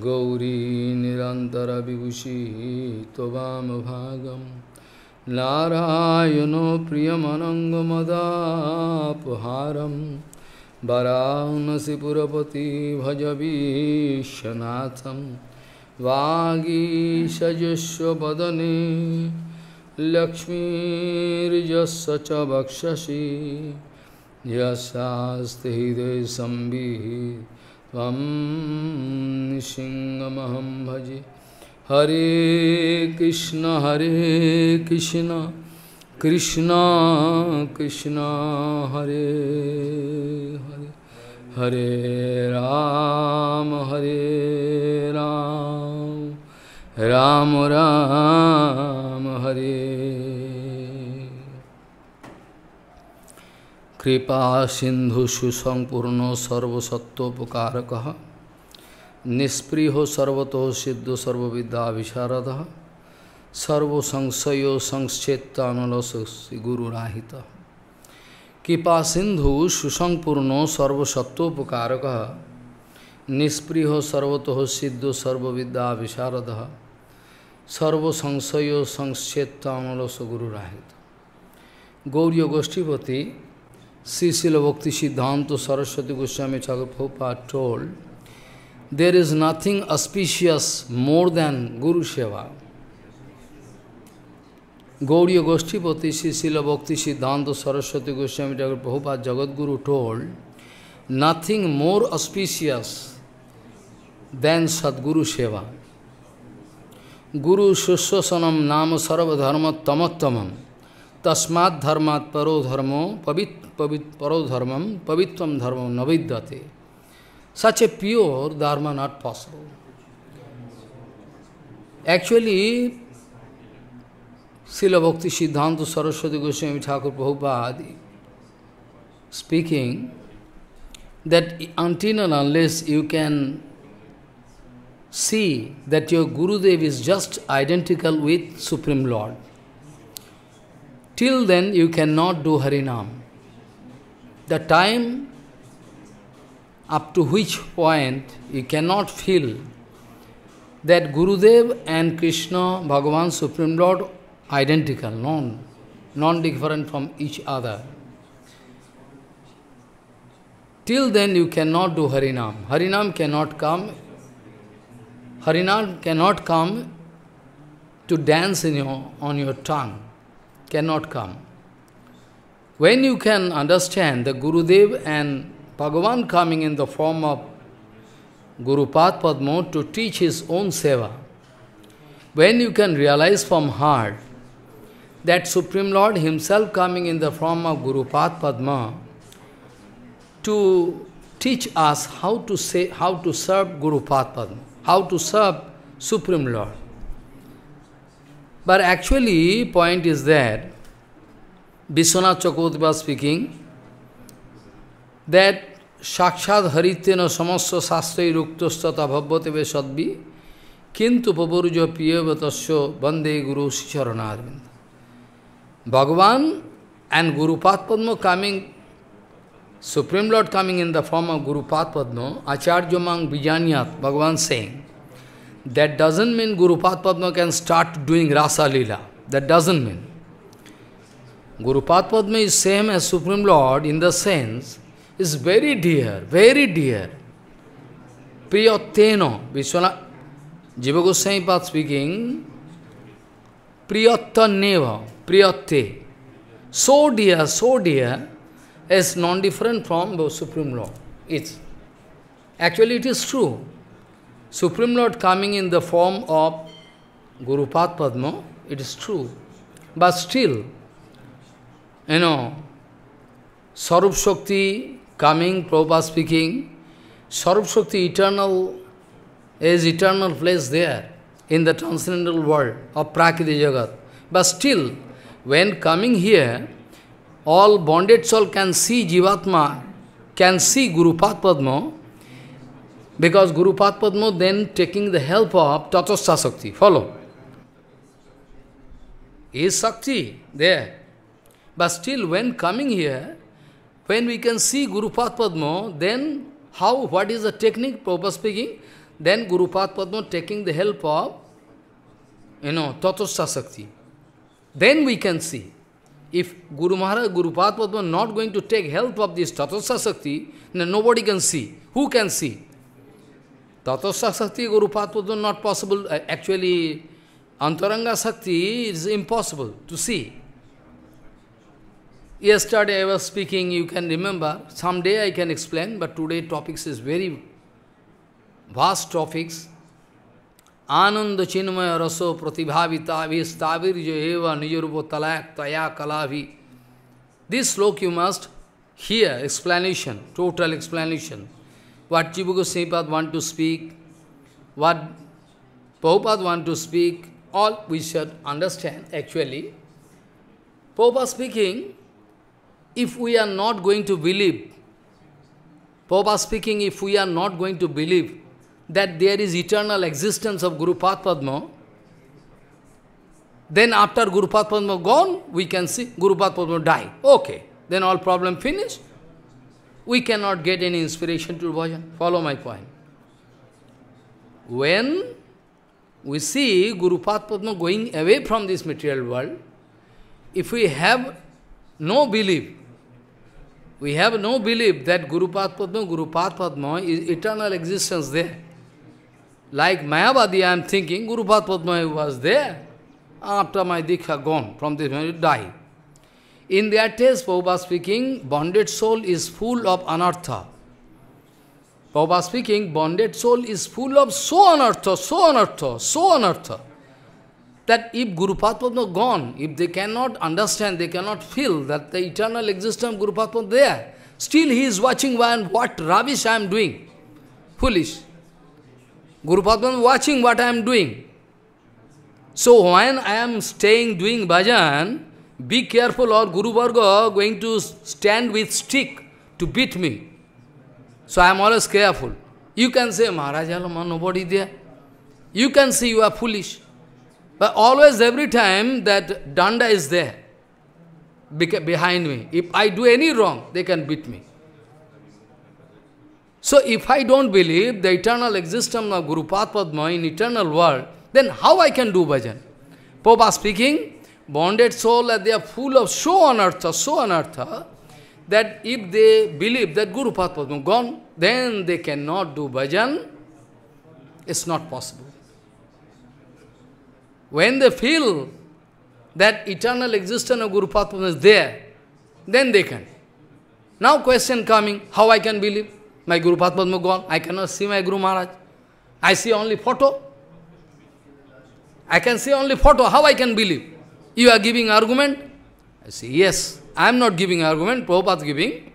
गौरी निरन्तरविभूषि त्ववामभागं नारायणो प्रियमनङ्गमदापहारं वरानसि पुरपति भजवीशनाथं वागीषजस्वदने लक्ष्मीर्यस्य च वक्षसि यस्यास्ति हृदयसंविः सिंह भजे हरे कृष्ण हरे कृष्ण कृष्ण कृष्ण हरे हरे हरे राम हरे राम राम राम हरे कृपा सिंधु सुसंपूर्ण सर्वसत्वोपकारक निस्पृह सर्वतो सिद्ध सर्वविद्या विशारद सर्वसंशय संक्षेत्तानल गुरुराहित कृपा सिंधु सुसंपूर्ण सर्वसत्वोपकारक निस्पृह सर्वतो सिद्ध सर्वविद्या विशारद सर्वसंशय संक्षेत्तानल गुरुराहित Gauri गोष्ठीपति Sri Srila Bhakti Siddhanta Saraswati Goswami Prabhupada told, there is nothing auspicious more than Guru Seva. Gauriya Goshtipati Sri Srila Bhakti Siddhanta Saraswati Goswami Prabhupada Jagadguru told, nothing more auspicious than Sadguru Seva. Guru Shushasanam Nama Sarva Dharma Tamattamam তসমাৎ ধর্মাৎ পরো ধর্ম পবিত পবিত পরো ধর্মম পবিত্রম ধর্ম নবিদ্যতে such a pure dharma not possible. Actually, Srila Bhakti Siddhanta Saraswati Goswami Thakur Prabhupada speaking that until and unless you can see that your Gurudev is just identical with Supreme Lord, Till then you cannot do Harinam. The time up to which point you cannot feel that Gurudev and Krishna, Bhagavan, Supreme Lord, identical, non, non-different from each other. Till then you cannot do Harinam. Harinam cannot come. Harinam cannot come to dance in your, on your tongue cannot come. When you can understand the Gurudev and Bhagavan coming in the form of Guru Padma to teach his own seva, when you can realize from heart that Supreme Lord himself coming in the form of Guru Padma to teach us how to say how to serve Guru Padma, how to serve Supreme Lord. But actually, point is that Vishwanath Chakravarti was speaking that সাক্ষাৎ হরিত্যেন সমস্ত শাস্ত্রই রুক্তস্ততা ভব্যতেবে সদ্বি কিন্তু পবরুজ প্রিয়বতস্য বন্দে গুরু শ্রীচরণারবিন্দ ভগবান and Gurupada padma coming supreme lord coming in the form of Gurupada padma আচার্য মাং বিজানিয়াত ভগবান সিং That doesn't mean Guru Padma can start doing Rasa Leela. That doesn't mean. Guru Padma is same as Supreme Lord in the sense, is very dear, very dear. Priyateno, Vishwana, Jiva Goswami Path speaking, Priyatta Neva, Priyatte. So dear, so dear, is non-different from the Supreme Lord. It's, actually it is true. Supreme Lord coming in the form of Guru Padma, it is true. But still, you know, Sarup Shakti coming, Prabhupada speaking, Sarup Shakti eternal is eternal place there in the transcendental world of Prakriti Jagat. But still, when coming here, all bonded soul can see Jivatma, can see Guru Padma, because Guru Padma then taking the help of Tatastha Shakti, follow. Is Shakti there? But still when coming here, when we can see Guru Padma, then how, what is the technique, proper speaking? Then Guru Padma taking the help of, you know, Tatastha Shakti. Then we can see. If Guru Maharaj, Guru Padma not going to take help of this Tatastha Shakti, then nobody can see. Who can see? Tatasa Guru Gurupat is not possible. Uh, actually, Antaranga Shakti is impossible to see. Yesterday I was speaking, you can remember. Someday I can explain, but today topics is very vast topics. Ananda Chinmaya Raso Pratibhavita Vistavir Jayeva Nijurubo Talak Taya Kalavi. This Slok you must hear explanation, total explanation what Chibu Goswami want to speak, what Prabhupada want to speak, all we should understand actually. Prabhupada speaking, if we are not going to believe, Prabhupada speaking, if we are not going to believe that there is eternal existence of Guru Padma, then after Guru Padma gone, we can see Guru Padma die. Okay, then all problem finished we cannot get any inspiration to bhajan. Follow my point. When we see Guru Padma going away from this material world, if we have no belief, we have no belief that Guru Padma, Guru Padma is eternal existence there. Like Mayavadi, I am thinking Guru Padma was there. After my Diksha gone from this, he died. In their taste, Prabhupada speaking, bonded soul is full of anartha. Prabhupada speaking, bonded soul is full of so anartha, so anartha, so anartha. That if Guru was gone, if they cannot understand, they cannot feel that the eternal existence of Prabhu is there, still he is watching and what rubbish I am doing. Foolish. Gurupat is watching what I am doing. So when I am staying doing bhajan, be careful or Guru Varga going to stand with stick to beat me. So I am always careful. You can say, or nobody there. You can say you are foolish. But always, every time, that danda is there behind me. If I do any wrong, they can beat me. So if I don't believe the eternal existence of Guru Padma in eternal world, then how I can do bhajan? Popa speaking, bonded soul, and they are full of so anartha, so anartha, that if they believe that Guru Padma gone, then they cannot do bhajan. It's not possible. When they feel that eternal existence of Guru Padma is there, then they can. Now question coming, how I can believe? My Guru Padma gone, I cannot see my Guru Maharaj. I see only photo. I can see only photo, how I can believe? You are giving argument? I say, yes, I am not giving argument, Prabhupada giving.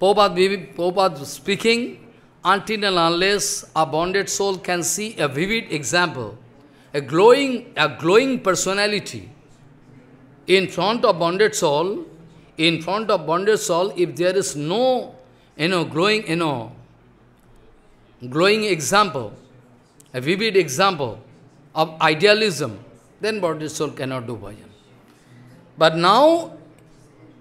Prabhupada, speaking, until and unless a bonded soul can see a vivid example, a glowing, a glowing personality in front of bonded soul, in front of bonded soul, if there is no, you know, glowing, you know, glowing example, a vivid example of idealism, then body soul cannot do bhajan. But now,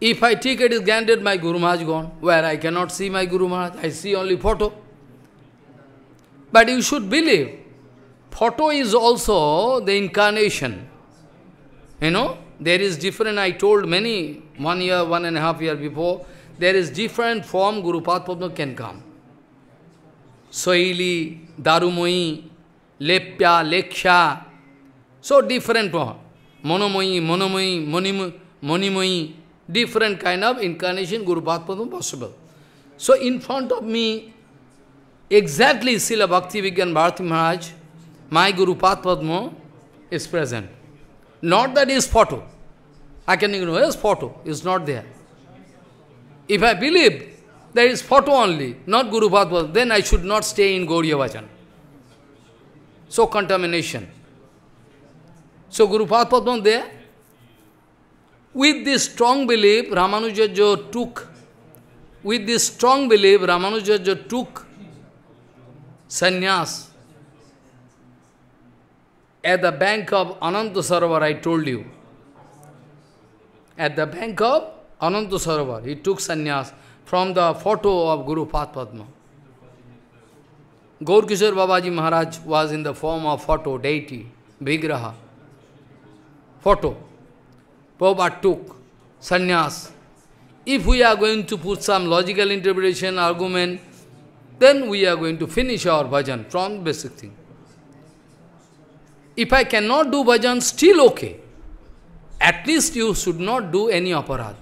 if I ticket is granted, my Guru Maharaj gone, where I cannot see my Guru Maharaj, I see only photo. But you should believe, photo is also the incarnation. You know, there is different, I told many, one year, one and a half year before, there is different form Guru Padma can come. Soili, Darumoi, Lepya, Leksha, so different one. Monomoyi, Monomoyi, Monimoyi, different kind of incarnation Guru Bhatpadam possible. So in front of me, exactly Srila Bhakti Vigyan Bharati Maharaj, my Guru Padma is present. Not that photo. I can ignore his photo, is not there. If I believe there is photo only, not Guru Padma, then I should not stay in Gauriya Vajan. So contamination. So Gurupada Padma there. With this strong belief, Ramanujaja took, with this strong belief, Ramanujaja took sannyas at the bank of Ananta Sarovar, I told you. At the bank of Ananta Sarovar, he took sannyas from the photo of Guru Padma. Gaur Kishore Babaji Maharaj was in the form of photo, deity, Vigraha. photo. Prabhupada took sannyas. If we are going to put some logical interpretation, argument, then we are going to finish our bhajan from basic thing. If I cannot do bhajan, still okay. At least you should not do any aparad.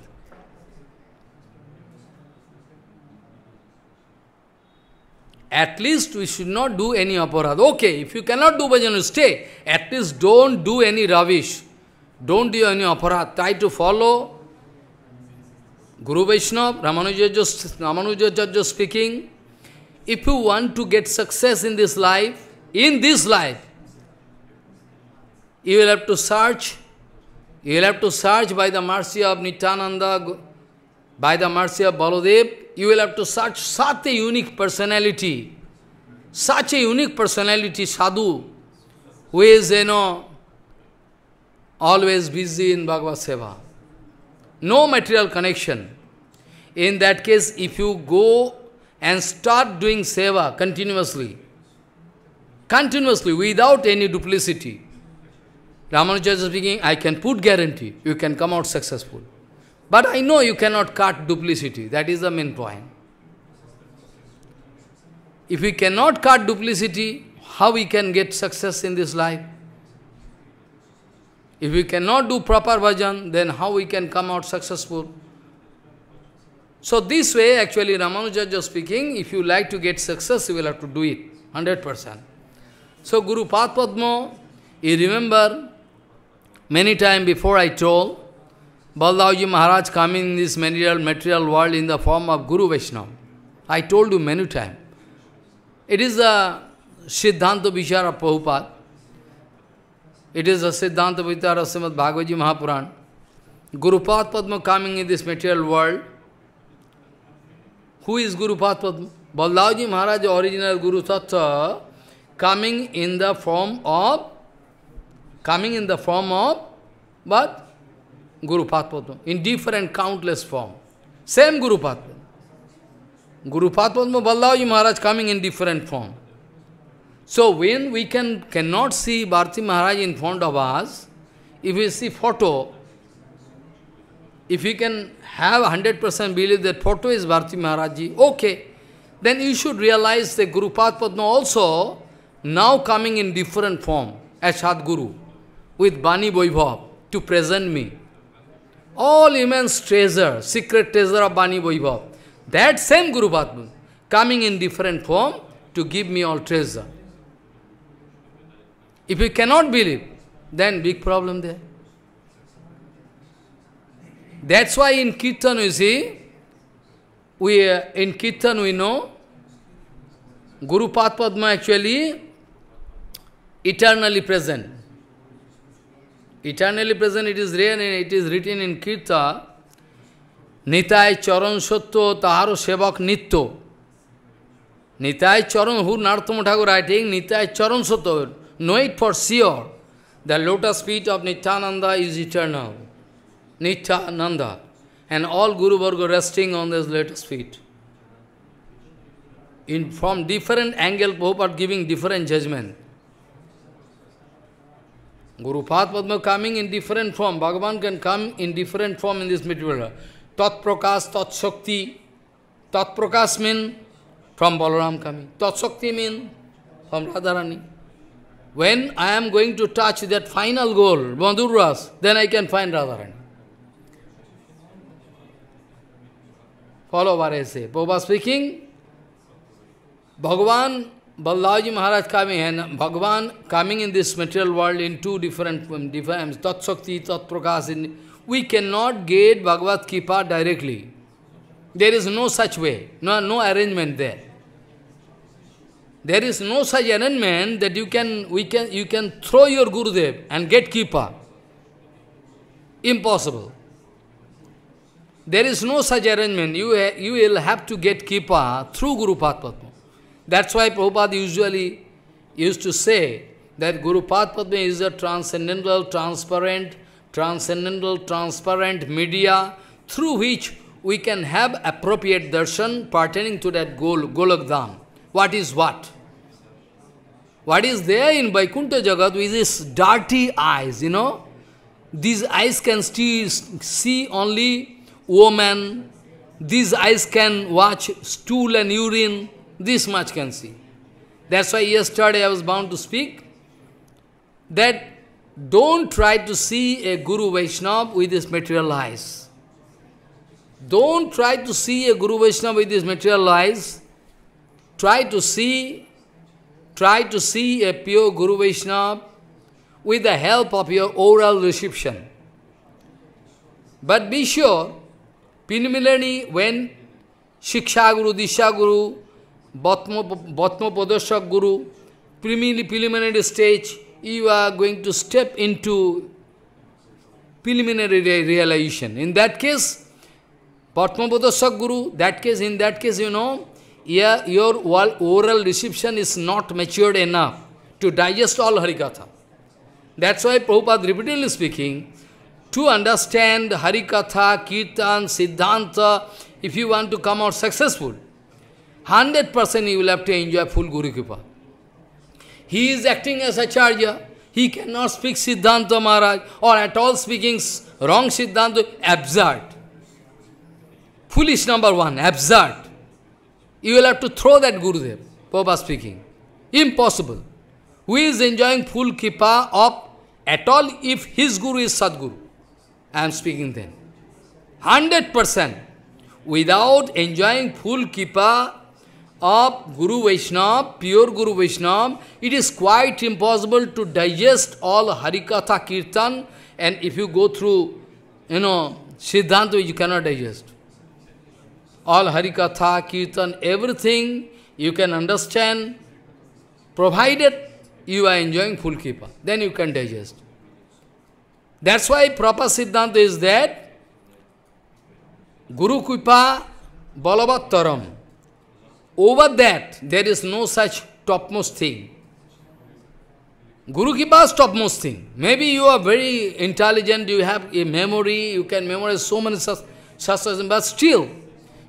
At least we should not do any aparad. Okay, if you cannot do bhajan, stay. At least don't do any ravish. Don't do any aparat. Try to follow Guru Vaishnava, Ramanujaja, Ramanujaja speaking. If you want to get success in this life, in this life, you will have to search. You will have to search by the mercy of Nityananda, by the mercy of Baladev. You will have to search such a unique personality, such a unique personality, sadhu, who is, you know, always busy in Bhagavad Seva. No material connection. In that case, if you go and start doing Seva continuously, continuously, without any duplicity, Ramanuja is speaking, I can put guarantee, you can come out successful. But I know you cannot cut duplicity, that is the main point. If we cannot cut duplicity, how we can get success in this life? If we cannot do proper bhajan, then how we can come out successful? So this way, actually, is speaking, if you like to get success, you will have to do it, 100%. So Guru Padma, you remember, many time before I told, Baldavji Maharaj coming in this material, material world in the form of Guru Vaishnava. I told you many time. It is the Siddhanta Vichara Prabhupada. It is a Siddhanta Vitara Srimad Bhagavad Mahapuran. Gurupad Padma coming in this material world. Who is Gurupad Padma? Balaji Maharaj, original Guru Tattva, coming in the form of, coming in the form of, but Guru Padma, in different countless form. Same Guru Padma. Guru Padma, Balaji Maharaj coming in different form. So when we can cannot see Bharti Maharaj in front of us, if we see photo, if we can have 100% believe that photo is Bharti Maharaji, okay, then you should realize that Guru Padma also now coming in different form as Guru with Bani Vaibhav to present me. All immense treasure, secret treasure of Bani Vaibhav, that same Guru Padma coming in different form to give me all treasure. If you cannot believe, then big problem there. That's why in Kirtan you see, we, uh, in Kirtan we know, Guru Padma actually eternally present. Eternally present it is written in, it is written in Kirtan, Nitai Charan Sattva তাহারও Sevak Nitya Nitai Charan, who Narottam Thakur writing Nitai Charan Satya know it for sure, the lotus feet of Nityananda is eternal. Nityananda. And all Guru Varga resting on those lotus feet. In, from different angle, Prabhupada giving different judgment. Guru Padma coming in different form. Bhagavan can come in different form in this material. Tat Prakash, Tat Shakti. Tat Prakash means from Balaram coming. Tat Shakti means from Radharani. When I am going to touch that final goal, Bandurras, then I can find Radharani. Follow what I say. Prabhupada speaking, Bhagavan Ballavaji Maharaj coming and Bhagavan coming in this material world in two different um, forms, Tat Shakti, Tat We cannot get Bhagavad Gita directly. There is no such way, no, no arrangement there. There is no such arrangement that you can, we can, you can throw your Gurudev and get Kipa. Impossible. There is no such arrangement. You, you will have to get Kipa through Guru Padma. That's why Prabhupada usually used to say that Guru Padma is a transcendental, transparent, transcendental, transparent media through which we can have appropriate darshan pertaining to that Gol, Golak what is what. What is there in Vaikuntha Jagat with these dirty eyes, you know? These eyes can still see only woman. These eyes can watch stool and urine. This much can see. That's why yesterday I was bound to speak that don't try to see a Guru Vaishnava with his material eyes. Don't try to see a Guru Vaishnava with his material eyes. Try to see, try to see a pure Guru Vaishnava with the help of your oral reception. But be sure, preliminary when Shiksha Guru, Disha Guru, Bhatma, Padashak Guru, preliminary stage, you are going to step into preliminary realization. In that case, Bhatma Padashak Guru, that case, in that case, you know, yeah, your oral reception is not matured enough to digest all Harikatha. That's why Prabhupada repeatedly speaking, to understand Harikatha, Kirtan, Siddhanta, if you want to come out successful, 100% you will have to enjoy full Guru Kripa. He is acting as Acharya. He cannot speak Siddhanta Maharaj or at all speaking wrong Siddhanta, absurd. Foolish number one, absurd. You will have to throw that Gurudev, Papa speaking. Impossible. Who is enjoying full kippa of at all if his Guru is Sadguru? I am speaking then. 100% without enjoying full kippa of Guru Vaishnav, pure Guru Vaishnav, it is quite impossible to digest all Harikatha Kirtan and if you go through, you know, Siddhanta, you cannot digest. all Harikatha, Kirtan, everything you can understand, provided you are enjoying full Kripa. Then you can digest. That's why proper Siddhanta is that Guru Kripa Balabattaram. Over that, there is no such topmost thing. Guru Kripa topmost thing. Maybe you are very intelligent, you have a memory, you can memorize so many shastras, but still,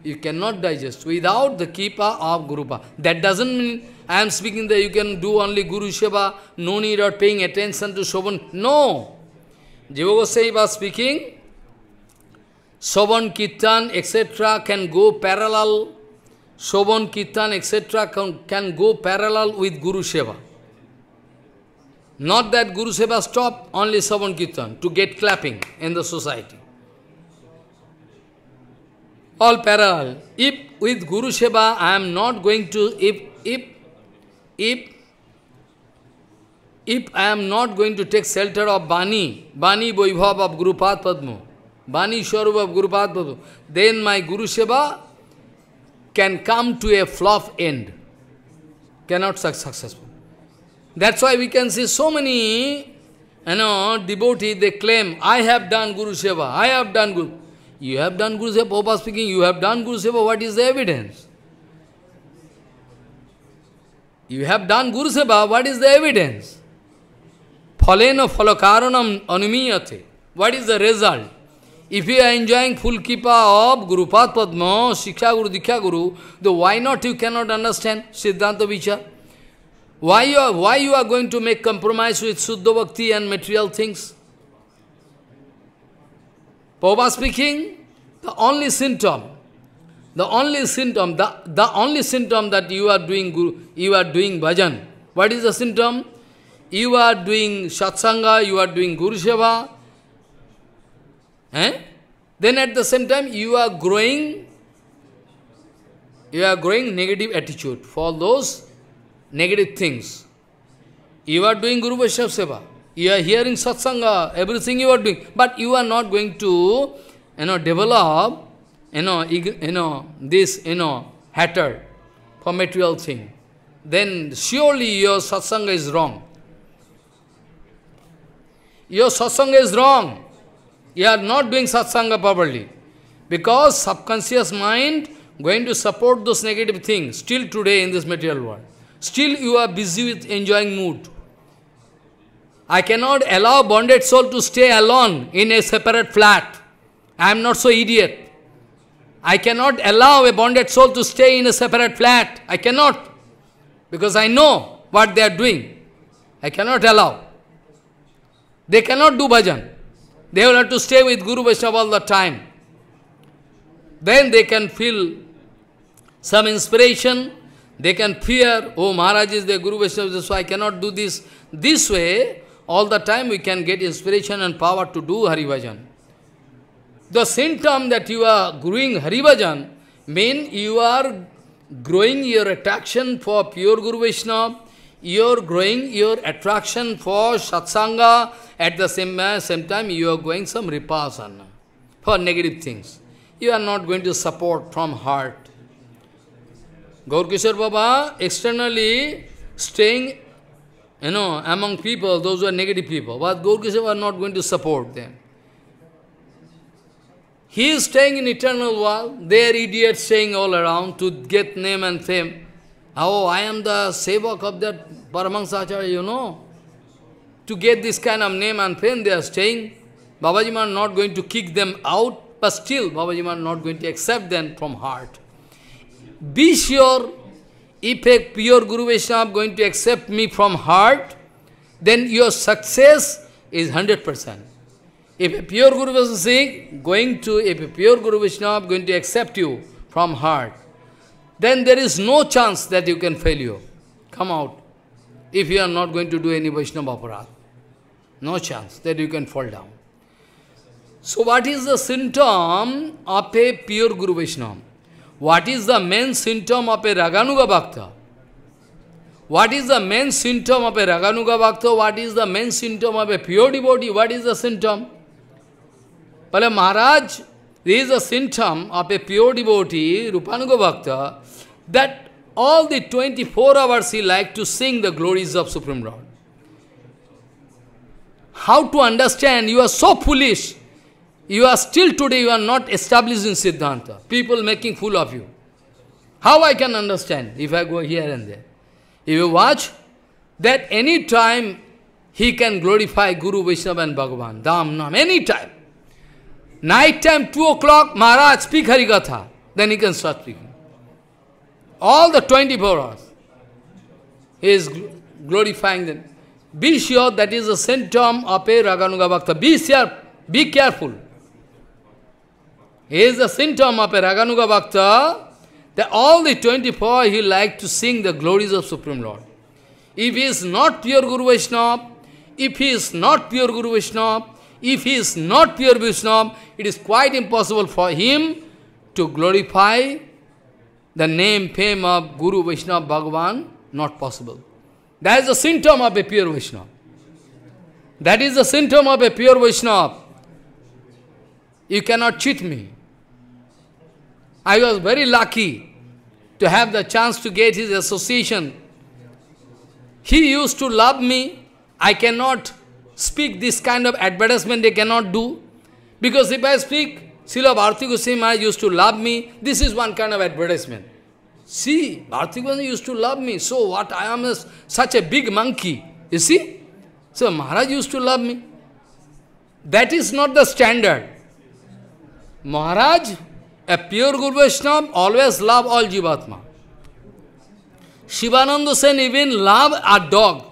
you cannot digest without the kipa of Guru That doesn't mean I am speaking that you can do only Guru Shiva, no need of paying attention to Shoban. No! Jiva Goswami was speaking, Shoban, Kirtan, etc. can go parallel. Shoban, Kirtan, etc. Can, can go parallel with Guru Shiva. Not that Guru Seva stop, only Savan Kirtan, to get clapping in the society all parallel. If with Guru Seva I am not going to, if, if, if, if I am not going to take shelter of Bani, Bani Vaibhav of Gurupat Padma, Bani Swarup of Gurupat Padma, then my Guru Seva can come to a fluff end, cannot successful. That's why we can see so many you know, devotees, they claim, I have done Guru Seva, I have done Guru. You have done Guru Seva, papa speaking, you have done Guru Seva, what is the evidence? You have done Guru Seva, what is the evidence? Phalena phalakaranam anumiyate. What is the result? If you are enjoying full kipa of Guru pad Padma, Shiksha Guru, Dikya Guru, the why not you cannot understand Siddhanta Vichar? Why you, are, why you are going to make compromise with shuddha Bhakti and material things? Prabhupada speaking, the only symptom, the only symptom, the, the only symptom that you are doing guru, you are doing bhajan. What is the symptom? You are doing satsanga, you are doing guru seva. Eh? Then at the same time you are growing, you are growing negative attitude for those negative things. You are doing Guru Vaishnava Seva. You are hearing satsanga, everything you are doing, but you are not going to, you know, develop, you know, you know this, you know, hatred for material thing. Then surely your satsanga is wrong. Your satsanga is wrong. You are not doing satsanga properly. Because subconscious mind going to support those negative things still today in this material world. Still you are busy with enjoying mood. I cannot allow bonded soul to stay alone in a separate flat. I am not so idiot. I cannot allow a bonded soul to stay in a separate flat. I cannot. Because I know what they are doing. I cannot allow. They cannot do bhajan. They will have to stay with Guru Vaishnava all the time. Then they can feel some inspiration. They can fear, oh Maharaj is there, Guru Vaishnava, so I cannot do this. This way, all the time we can get inspiration and power to do Harivajan. The symptom that you are growing Harivajan means you are growing your attraction for pure Guru Vishnu, you are growing your attraction for Satsanga, at the same, same time you are going some repulsion for negative things. You are not going to support from heart. Gaur Kishore Baba externally staying you know, among people, those who are negative people, but Gaurkisa was not going to support them. He is staying in eternal world, they are idiots saying all around to get name and fame. Oh, I am the sevak of that Paramahansa you know. To get this kind of name and fame, they are staying. Babajiman Maharaj not going to kick them out, but still Babajiman Maharaj not going to accept them from heart. Be sure if a pure Guru Vaishnava going to accept me from heart, then your success is 100%. If a pure Guru Vaishnava going to, if a pure Guru Vaishnava going to accept you from heart, then there is no chance that you can fail you. Come out. If you are not going to do any Vaishnava aparat, no chance that you can fall down. So what is the symptom of a pure Guru Vaishnava? What is the main symptom of a Raganuga Bhakta? What is the main symptom of a Raganuga Bhakta? What is the main symptom of a pure devotee? What is the symptom? Pala Maharaj, there is a symptom of a pure devotee, Rupanuga Bhakta, that all the 24 hours he likes to sing the glories of Supreme Lord. How to understand? You are so foolish. You are still today, you are not established in Siddhanta. People making fool of you. How I can understand if I go here and there? If you watch, that any time he can glorify Guru, Vaishnava and Bhagavan, Dham, Nam, any time. Night time, 2 o'clock, Maharaj, speak Harikatha. Then he can start speaking. All the 24 hours. He is glorifying them. Be sure that is a symptom of a Raganuga Bhakta. Be, sure, be careful is the symptom of a Raganuga Bhakta, that all the 24 he like to sing the glories of Supreme Lord. If he is not pure Guru Vaishnava, if he is not pure Guru Vaishnava, if he is not pure Vaishnava, it is quite impossible for him to glorify the name, fame of Guru Vaishnava Bhagavan, not possible. That is the symptom of a pure Vaishnava. That is the symptom of a pure Vaishnava. You cannot cheat me. I was very lucky to have the chance to get his association. He used to love me. I cannot speak this kind of advertisement they cannot do. Because if I speak, Srila Bharati Goswami Maharaj used to love me. This is one kind of advertisement. See, Bharati Goswami used to love me. So what? I am a, such a big monkey. You see? So Maharaj used to love me. That is not the standard. Maharaj a pure Guru Vaishnava always love all Jivatma. Shivananda Sen even love a dog.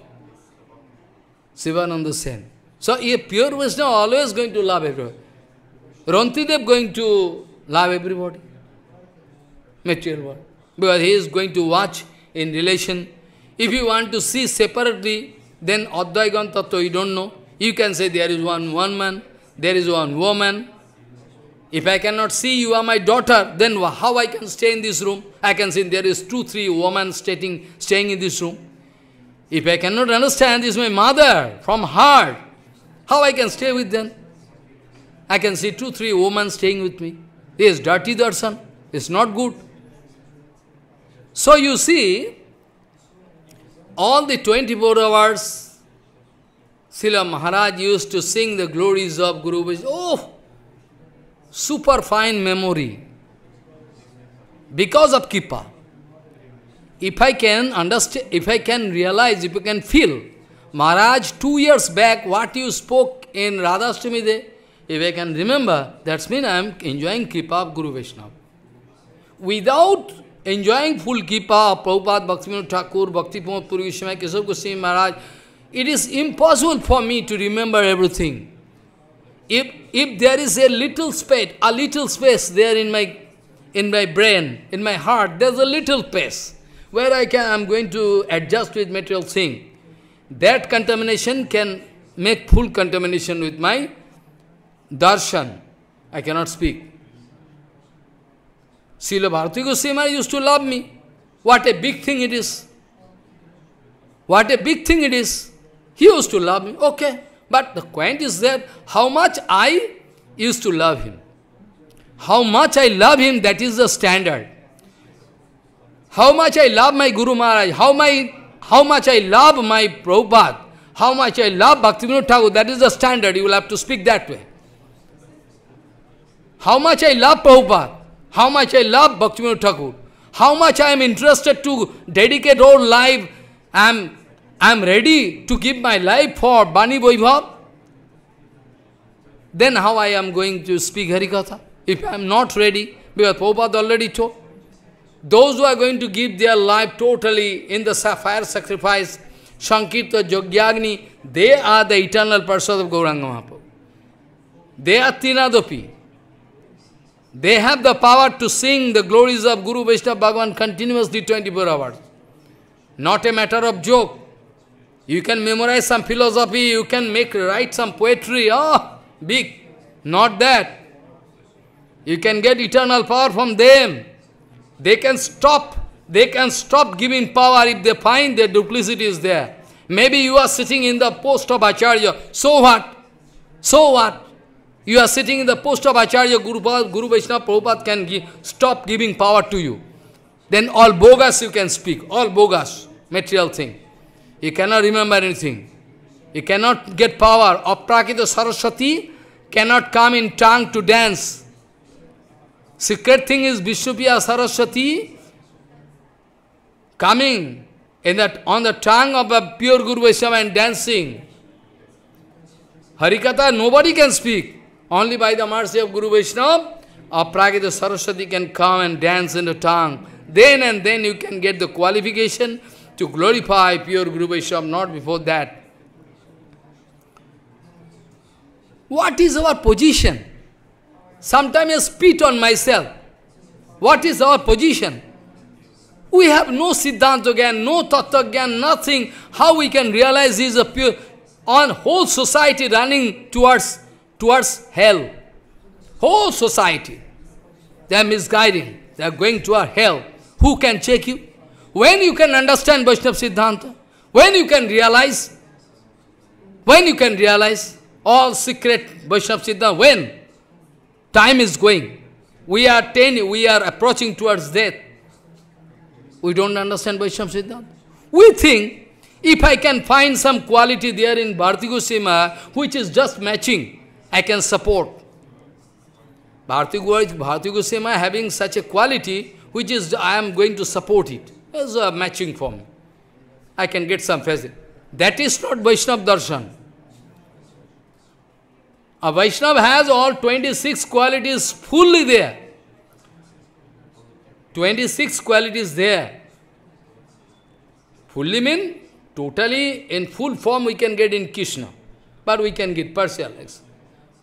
Shivananda Sen. So a pure Vaishnava always going to love everyone. Rantidev going to love everybody. Material world. Because he is going to watch in relation. If you want to see separately, then Advaigan you don't know. You can say there is one one man, there is one woman, if I cannot see you are my daughter, then how I can stay in this room? I can see there is two, three women staying, staying in this room. If I cannot understand this my mother from heart, how I can stay with them? I can see two, three women staying with me. This dirty darshan. It's not good. So you see, all the 24 hours, Srila Maharaj used to sing the glories of Guru Vishnu. Oh, superfine memory because of Kippa. If I can understand, if I can realize, if you can feel, Maharaj, two years back, what you spoke in Radhashtami Day, if I can remember, that's mean I am enjoying Kripa of Guru Vishnu. Without enjoying full Kripa of Prabhupada, Bhaktivinoda Thakur, Bhakti Puri Goswami, Keshav Goswami Maharaj, it is impossible for me to remember everything. If, if there is a little space, a little space there in my, in my brain, in my heart, there's a little space where I can, I'm going to adjust with material thing. That contamination can make full contamination with my darshan. I cannot speak. Srila Bharati Goswami used to love me. What a big thing it is. What a big thing it is. He used to love me. Okay. But the point is that how much I used to love him. How much I love him, that is the standard. How much I love my Guru Maharaj, how, my, how much I love my Prabhupada, how much I love Bhakti Thakur, that is the standard, you will have to speak that way. How much I love Prabhupada, how much I love Bhakti Thakur, how much I am interested to dedicate all life, I am I am ready to give my life for Bani Vaibhav, then how I am going to speak Harikatha? If I am not ready, because Prabhupada already told, those who are going to give their life totally in the Sapphire sacrifice, Sankirta, Yogyagni, they are the eternal person of Gauranga Mahaprabhu. They are Tinadopi. They have the power to sing the glories of Guru Vaishnava Bhagavan continuously 24 hours. Not a matter of joke. You can memorize some philosophy, you can make write some poetry, oh, big. Not that. You can get eternal power from them. They can stop, they can stop giving power if they find their duplicity is there. Maybe you are sitting in the post of Acharya, so what? So what? You are sitting in the post of Acharya, Guru, Guru Vaishnava Prabhupada can give, stop giving power to you. Then all bogus you can speak, all bogus, material thing. You cannot remember anything. You cannot get power. Aprakita Saraswati cannot come in tongue to dance. Secret thing is Vishupya Saraswati coming in that on the tongue of a pure Guru Vaishnava and dancing. Harikatha, nobody can speak. Only by the mercy of Guru Vaishnava, Aprakita Saraswati can come and dance in the tongue. Then and then you can get the qualification to glorify pure Guru Vaishnava, not before that. What is our position? Sometimes I spit on myself. What is our position? We have no Siddhanta again, no Tattva again, nothing. How we can realize is a pure, on whole society running towards, towards hell. Whole society. They are misguiding. They are going our hell. Who can check you? When you can understand Vaishnava Siddhanta? When you can realize? When you can realize all secret Vaishnava Siddhanta? When? Time is going. We are ten, we are approaching towards death. We don't understand Vaishnava Siddhanta. We think, if I can find some quality there in Bharati Goswami, which is just matching, I can support. Bharati Goswami having such a quality, which is, I am going to support it as a matching form. I can get some facility. That is not Vaishnava darshan. A Vaishnava has all 26 qualities fully there. 26 qualities there. Fully mean totally in full form we can get in Krishna, but we can get partial.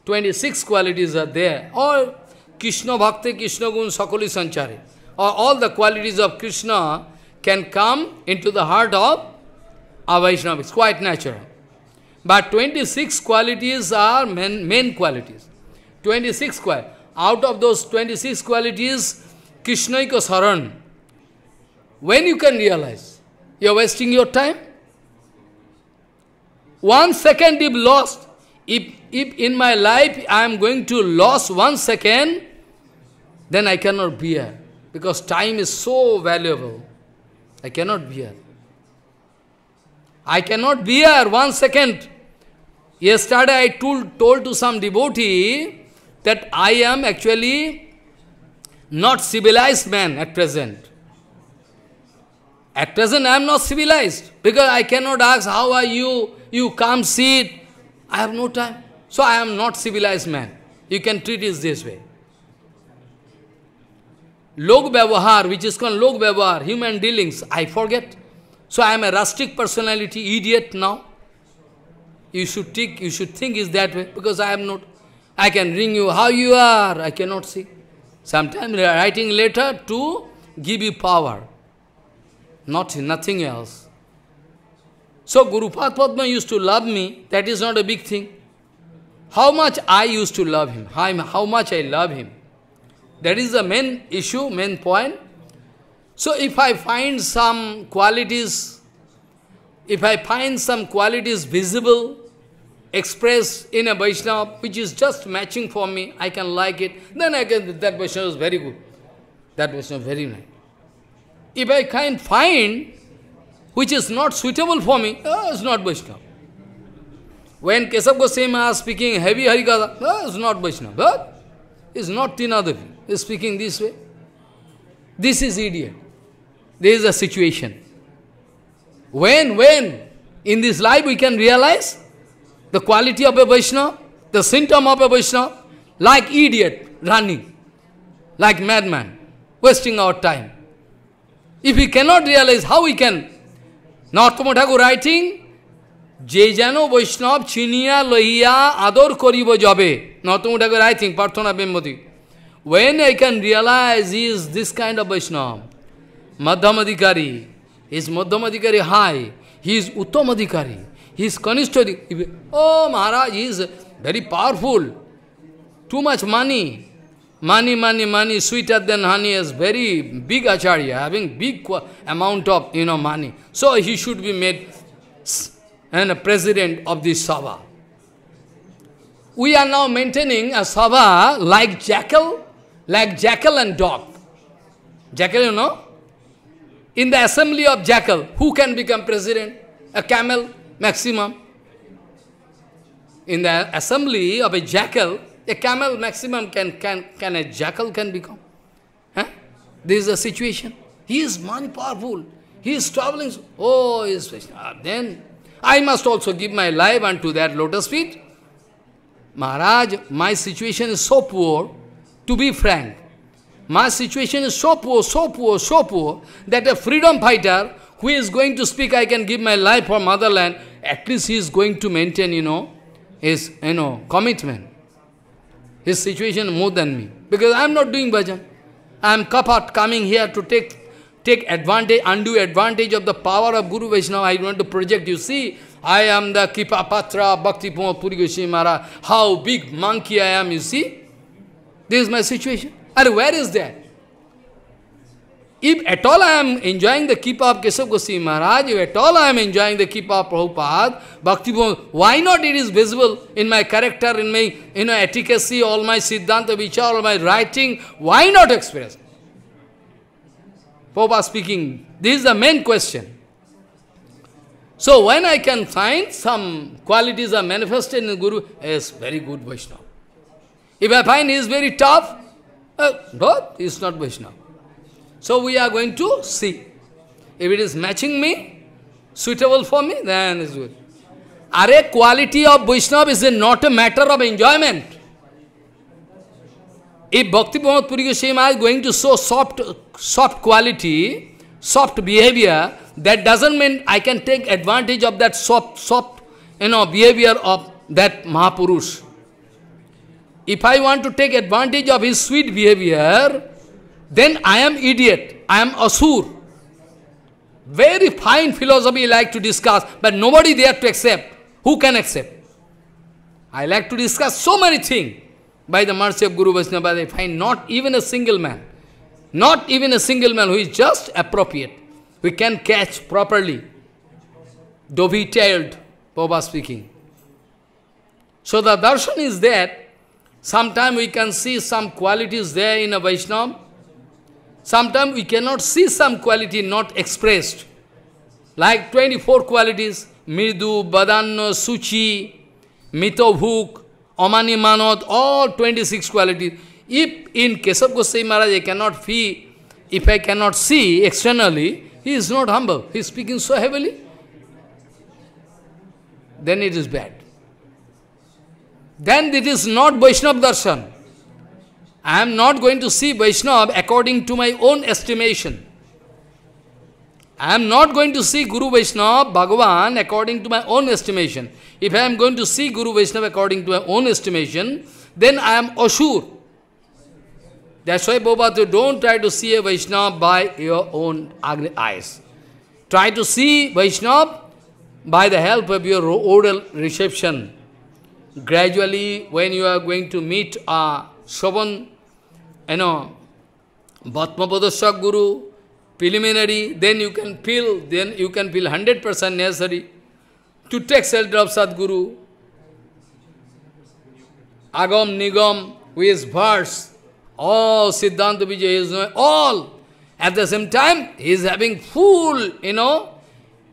26 qualities are there. All Krishna Bhakti, Krishna Gun, sakoli Sanchari. Or all the qualities of Krishna can come into the heart of a Vaishnava. It's quite natural. But 26 qualities are main, main qualities. 26 qualities. Out of those 26 qualities, Krishnaiko Saran. When you can realize, you're wasting your time. One second if lost, if, if in my life I am going to lose one second, then I cannot bear, because time is so valuable. I cannot bear. I cannot bear one second. Yesterday I told, told to some devotee that I am actually not civilized man at present. At present I am not civilized because I cannot ask how are you, you come it. I have no time. So I am not civilized man. You can treat it this way log vyavahar, which is called log vyavahar, human dealings, I forget. So I am a rustic personality, idiot now. You should think, you should think is that way, because I am not, I can ring you how you are, I cannot see. Sometimes writing letter to give you power, not nothing else. So Guru Padma used to love me, that is not a big thing. How much I used to love him, how much I love him. That is the main issue, main point. So if I find some qualities, if I find some qualities visible, expressed in a Vaishnava, which is just matching for me, I can like it, then I can, that Vaishnava is very good. That Vaishnava is very nice. If I can find which is not suitable for me, oh, it's not Vaishnava. When Kesab Goswami is speaking heavy Harikatha, oh, it's not Vaishnava is not He Is speaking this way. This is idiot. This is a situation. When, when in this life we can realize the quality of a Vaishnava, the symptom of a Vaishnava, like idiot running, like madman, wasting our time. If we cannot realize how we can, North Thakur writing, যে যেন বৈষ্ণব ছিনিয়া লইয়া আদর করিব জবে নতুন ঠাকুর I think prarthana বেমতি when I can realise is this kind of Vaishnava madhyam adhikari is madhyam adhikari high he is uttam adhikari he is kanishtha ও Maharaj is very powerful too much money money money money sweeter than honey is very big Acharya having big amount of you know money so he should be made and a president of this Sabha. We are now maintaining a Sabha like jackal, like jackal and dog. Jackal, you know? In the assembly of jackal, who can become president? A camel, maximum. In the assembly of a jackal, a camel maximum can, can, can a jackal can become. Huh? This is the situation. He is money powerful. He is traveling. Oh, he is, ah, then I must also give my life unto that lotus feet. Maharaj, my situation is so poor, to be frank, my situation is so poor, so poor, so poor, that a freedom fighter who is going to speak, I can give my life for motherland, at least he is going to maintain, you know, his, you know, commitment. His situation more than me. Because I am not doing bhajan. I am kapat coming here to take take advantage, undue advantage of the power of Guru Vaishnava. I want to project, you see, I am the Kipa Patra Bhakti Puma Puri Goswami Maharaj. How big monkey I am, you see? This is my situation. And where is that? If at all I am enjoying the Kipa of Kesav Goswami Maharaj, if at all I am enjoying the Kipa of Prabhupada, Bhakti Bhum, why not it is visible in my character, in my you know, etiquette, all my Siddhanta Vichar, all my writing, why not express? Popa speaking, this is the main question. So when I can find some qualities are manifested in Guru, is very good Vaishnava. If I find he is very tough, uh, no, he is not Vaishnava. So we are going to see. If it is matching me, suitable for me, then it's good. Are quality of Vaishnava is not a matter of enjoyment. If Bhakti Pramod Puri Goswami is going to show soft, soft quality, soft behavior, that doesn't mean I can take advantage of that soft, soft you know, behavior of that Mahapurush. If I want to take advantage of his sweet behavior, then I am idiot, I am asur. Very fine philosophy I like to discuss, but nobody there to accept. Who can accept? I like to discuss so many things. By the mercy of Guru Vaishnava, they find not even a single man, not even a single man who is just appropriate. We can catch properly, Dovi-tailed, Baba speaking. So the darshan is there. Sometimes we can see some qualities there in a Vaishnava. Sometimes we cannot see some quality not expressed. Like 24 qualities, Midu, Badanna, Suchi, Mitobhuk, Omani Manot, all 26 qualities. If in Kesab Goswami Maharaj I cannot see, if I cannot see externally, he is not humble. He is speaking so heavily. Then it is bad. Then it is not Vaishnava darshan. I am not going to see Vaishnava according to my own estimation. I am not going to see Guru Vaishnava, Bhagavan, according to my own estimation. If I am going to see Guru Vaishnava according to my own estimation, then I am Asur. That's why, Bhavati, don't try to see a Vaishnava by your own eyes. Try to see Vaishnava by the help of your oral reception. Gradually, when you are going to meet a Shavan, you know, Bhatmapadasya Guru, preliminary, then you can feel, then you can feel 100% necessary to take shelter of Sadguru. Agam, Nigam, with verse, all Siddhanta Vijay is knowing, all. At the same time, he is having full, you know,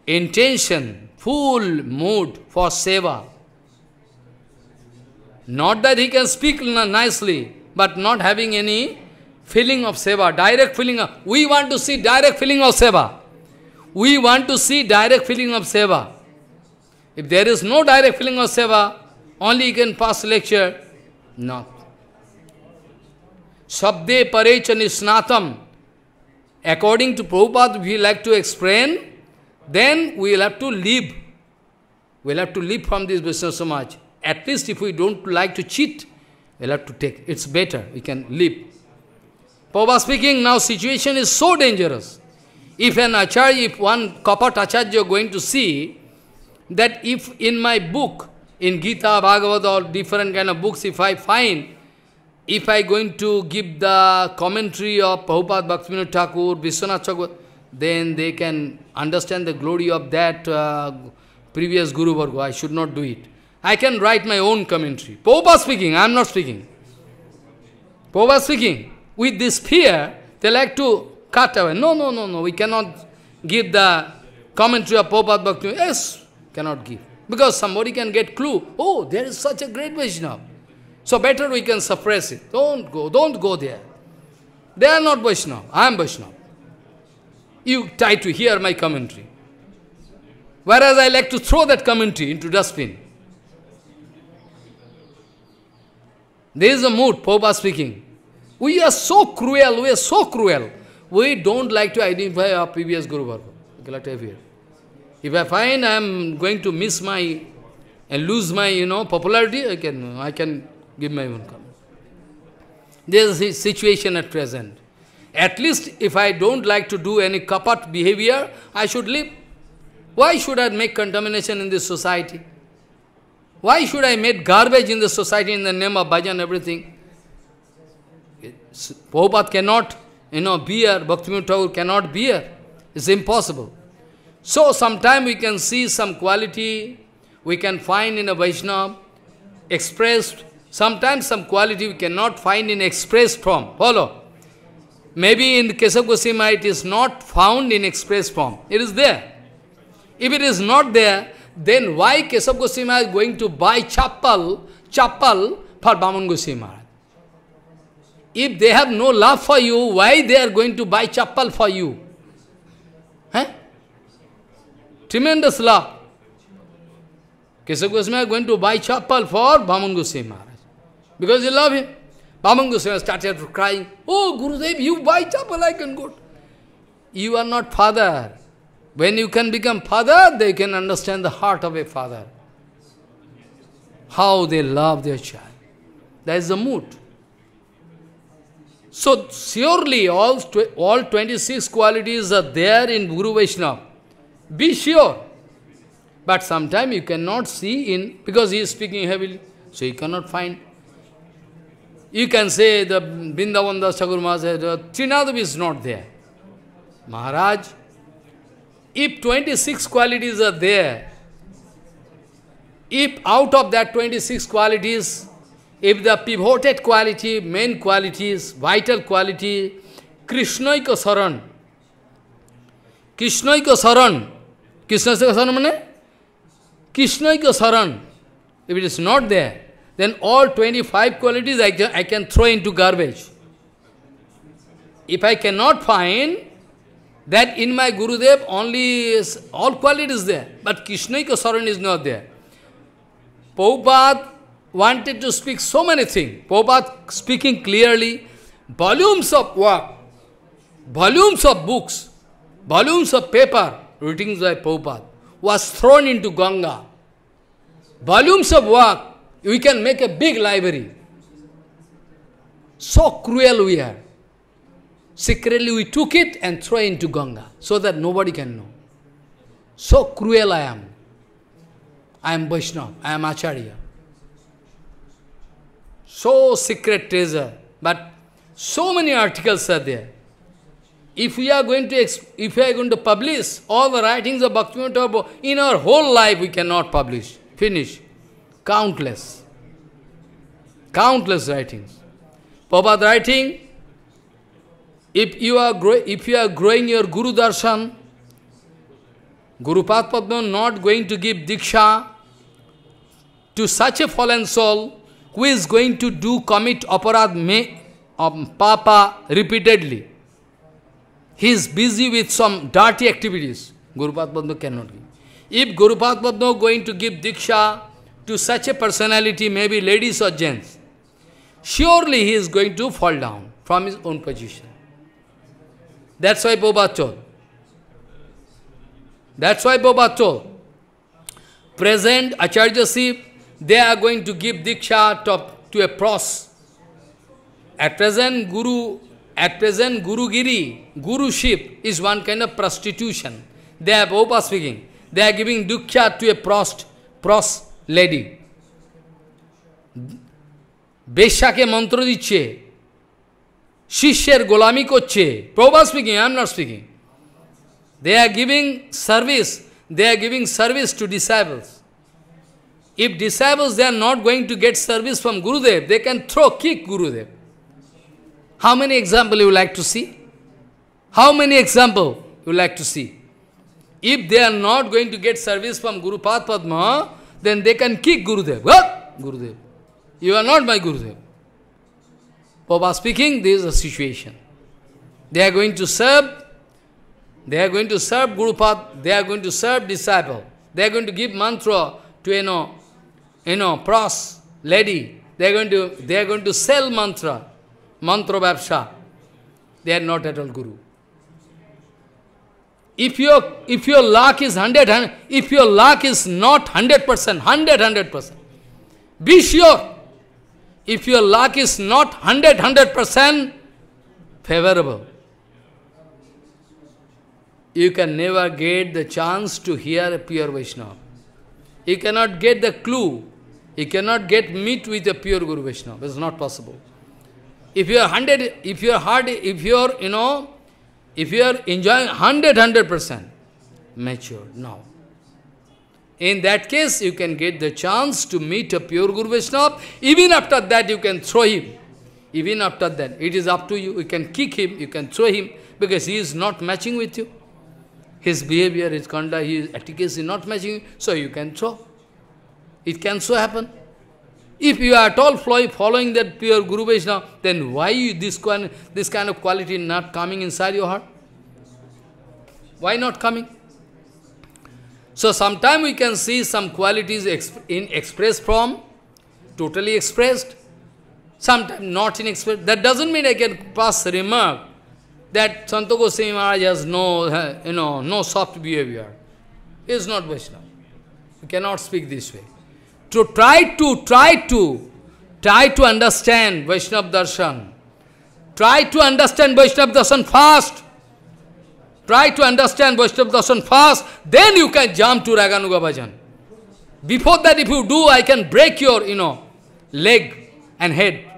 intention, full mood for seva. Not that he can speak nicely, but not having any feeling of seva, direct feeling of, we want to see direct feeling of seva. We want to see direct feeling of seva. If there is no direct feeling of seva, only you can pass lecture. No. Sabde parechani According to Prabhupada, we like to explain, then we will have to leave. We will have to leave from this business so much. At least if we don't like to cheat, we will have to take. It's better, we can leave. Prabhupada speaking, now situation is so dangerous. If an acharya, if one kapat acharya going to see that if in my book, in Gita, Bhagavad or different kind of books, if I find, if I going to give the commentary of Prabhupada Bhaktivinoda Thakur, Vishwanath Thakur, then they can understand the glory of that uh, previous Guru Bhargava. I should not do it. I can write my own commentary. Prabhupada speaking, I am not speaking. Prabhupada speaking with this fear, they like to cut away. No, no, no, no, we cannot give the commentary of Prabhupada Bhakti. Yes, cannot give. Because somebody can get clue, oh, there is such a great Vaishnava. So better we can suppress it. Don't go, don't go there. They are not Vaishnava, I am Vaishnava. You try to hear my commentary. Whereas I like to throw that commentary into dustbin. This is mood, Popa speaking. We are so cruel, we are so cruel. We don't like to identify our previous Guru Bhargava. If I find I am going to miss my and lose my, you know, popularity, I can, I can give my own There is This is situation at present. At least if I don't like to do any kapat behavior, I should leave. Why should I make contamination in this society? Why should I make garbage in the society in the name of bhajan everything? Prabhupada cannot, you know, bear, Bhaktivinoda Thakur cannot bear. It's impossible. So sometime we can see some quality we can find in a Vaishnava expressed. Sometimes some quality we cannot find in expressed form. Follow. Maybe in the Goswami it is not found in expressed form. It is there. If it is not there, then why Keshav Goswami is going to buy chapal, chapal for Bhaman Goswami if they have no love for you, why they are going to buy chappal for you? Eh? Tremendous love. Keshav Goswami is going to buy chappal for Bhaman Goswami Maharaj. Because you love him. Bhaman Goswami started crying, Oh Gurudev, you buy chappal, I can go. You are not father. When you can become father, they can understand the heart of a father. How they love their child. That is the mood. So surely all, all 26 qualities are there in Guru Vaishnava. Be sure. But sometimes you cannot see in, because he is speaking heavily, so you cannot find. You can say the Vrindavan Das Thakur Maharaj, Trinadav is not there. Maharaj, if 26 qualities are there, if out of that 26 qualities, if the pivoted quality, main qualities, vital quality, Krishnaika Saran, Krishnaika Saran, Krishnaika Saran means Krishnaika Saran, if it is not there, then all 25 qualities I can, I can throw into garbage. If I cannot find that in my Gurudev only is, all qualities there, but Krishnaika Saran is not there. Prabhupada wanted to speak so many things. Prabhupada speaking clearly, volumes of work, volumes of books, volumes of paper, writings by Prabhupada, was thrown into Ganga. Volumes of work, we can make a big library. So cruel we are. Secretly we took it and throw it into Ganga, so that nobody can know. So cruel I am. I am Vaishnava, I am Acharya. So secret treasure. But so many articles are there. If we are going to if we are going to publish all the writings of Bhaktivinoda Thakur, in our whole life we cannot publish. Finish. Countless. Countless writings. Prabhupada writing, if you are if you are growing your Guru Darshan, Guru Padma not going to give Diksha to such a fallen soul, who is going to do commit aparad me um, papa repeatedly. He is busy with some dirty activities. Gurupad Bandhu cannot give. If Gurupad Bandhu going to give Diksha to such a personality, maybe ladies or gents, surely he is going to fall down from his own position. That's why Baba told. That's why Baba told. Present Acharya Sip they are going to give Diksha to, to a pros. At present, Guru, at present, Gurugiri, Guruship is one kind of prostitution. They are, Opa speaking, they are giving Diksha to a prost, pros lady. ke মন্ত্র দিচ্ছে শিষ্যের গোলামি করছে প্রভা speaking I am not speaking. They are giving service They are giving service to disciples. If disciples, they are not going to get service from Gurudev, they can throw, kick Gurudev. How many example you like to see? How many example you like to see? If they are not going to get service from Guru Pad Padma, then they can kick Gurudev. What? Gurudev. You are not my Gurudev. Papa speaking, this is a situation. They are going to serve, they are going to serve Guru Pad, they are going to serve disciple. They are going to give mantra to you know you know, pros, lady, they are going to, they are going to sell mantra, mantra bhavsha. They are not at all guru. If your, if your luck is 100, 100 if your luck is not 100%, 100, 100%, be sure, if your luck is not 100, 100% favorable, you can never get the chance to hear a pure Vaishnava. You cannot get the clue you cannot get meet with a pure Guru Vaishnava. It's not possible. If you are hundred, if you are hard, if you are, you know, if you are enjoying hundred, hundred percent mature, no. In that case, you can get the chance to meet a pure Guru Vaishnava. Even after that, you can throw him. Even after that, it is up to you. You can kick him, you can throw him, because he is not matching with you. His behavior, his conduct, his etiquette is not matching, so you can throw. It can so happen. If you are at all following that pure Guru Vaishnava, then why this, this kind of quality not coming inside your heart? Why not coming? So sometimes we can see some qualities exp in expressed form, totally expressed, sometimes not in expressed. That doesn't mean I can pass remark that Santo Goswami Maharaj has no, you know, no soft behavior. He is not Vaishnava. You cannot speak this way to try to, try to, try to understand Vaishnava Darshan. Try to understand Vaishnava Darshan first. Try to understand Vaishnava Darshan first, then you can jump to Raganuga Bhajan. Before that, if you do, I can break your, you know, leg and head.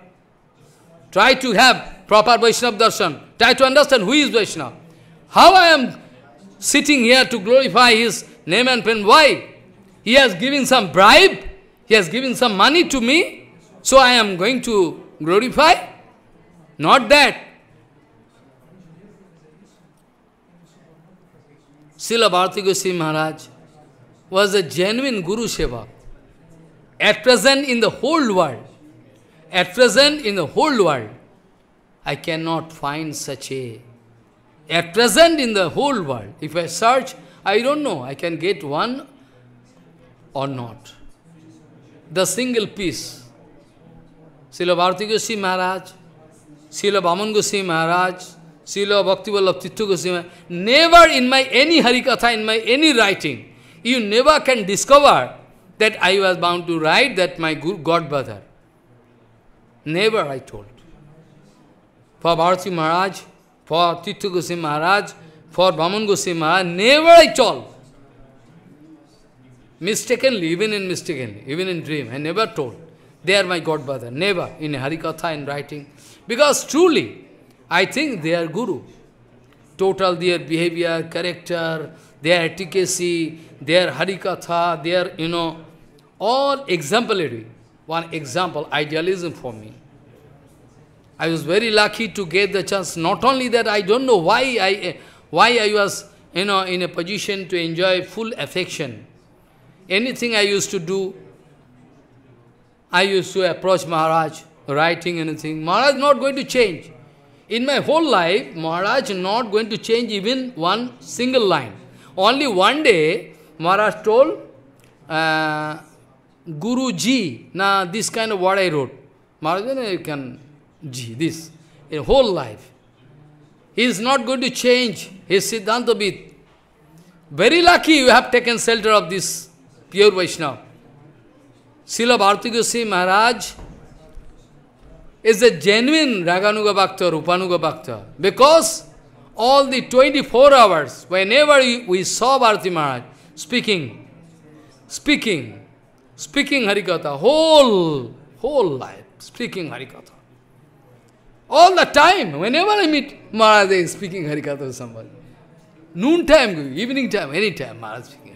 Try to have proper Vaishnava darshan. Try to understand who is Vaishnava. How I am sitting here to glorify his name and pen. Why? He has given some bribe he has given some money to me, so I am going to glorify? Not that. Srila Bharati Goswami Maharaj was a genuine Guru Seva. At present in the whole world, at present in the whole world, I cannot find such a... At present in the whole world, if I search, I don't know, I can get one or not the single piece. Srila Bharati Goswami Maharaj, Srila Bhaman Goswami Maharaj, Srila Bhaktivallabh Tittu Goswami Never in my any Harikatha, in my any writing, you never can discover that I was bound to write that my God brother. Never I told. For Bharati Maharaj, for Tittu Goswami Maharaj, for Bhaman Goswami Maharaj, never I told. Mistakenly, even in mistakenly, even in dream, I never told. They are my godfather, never in Harikatha, in writing. Because truly, I think they are Guru. Total their behavior, character, their etiquette, their Harikatha, their, you know, all exemplary. One example, idealism for me. I was very lucky to get the chance. Not only that, I don't know why I, why I was, you know, in a position to enjoy full affection Anything I used to do, I used to approach Maharaj, writing anything. Maharaj not going to change. In my whole life, Maharaj not going to change even one single line. Only one day, Maharaj told uh, Guruji, now this kind of what I wrote. Maharaj, you can, ji, this, in whole life. He is not going to change his Siddhantabit. Very lucky you have taken shelter of this pure Vaishnava. Srila Bharati Goswami Maharaj is a genuine Raganuga Bhakta, Rupanuga Bhakta. Because all the 24 hours, whenever we saw Bharati Maharaj speaking, speaking, speaking Harikatha, whole, whole life, speaking Harikatha. All the time, whenever I meet Maharaj, speaking Harikatha with somebody. Noon time, evening time, any time, Maharaj speaking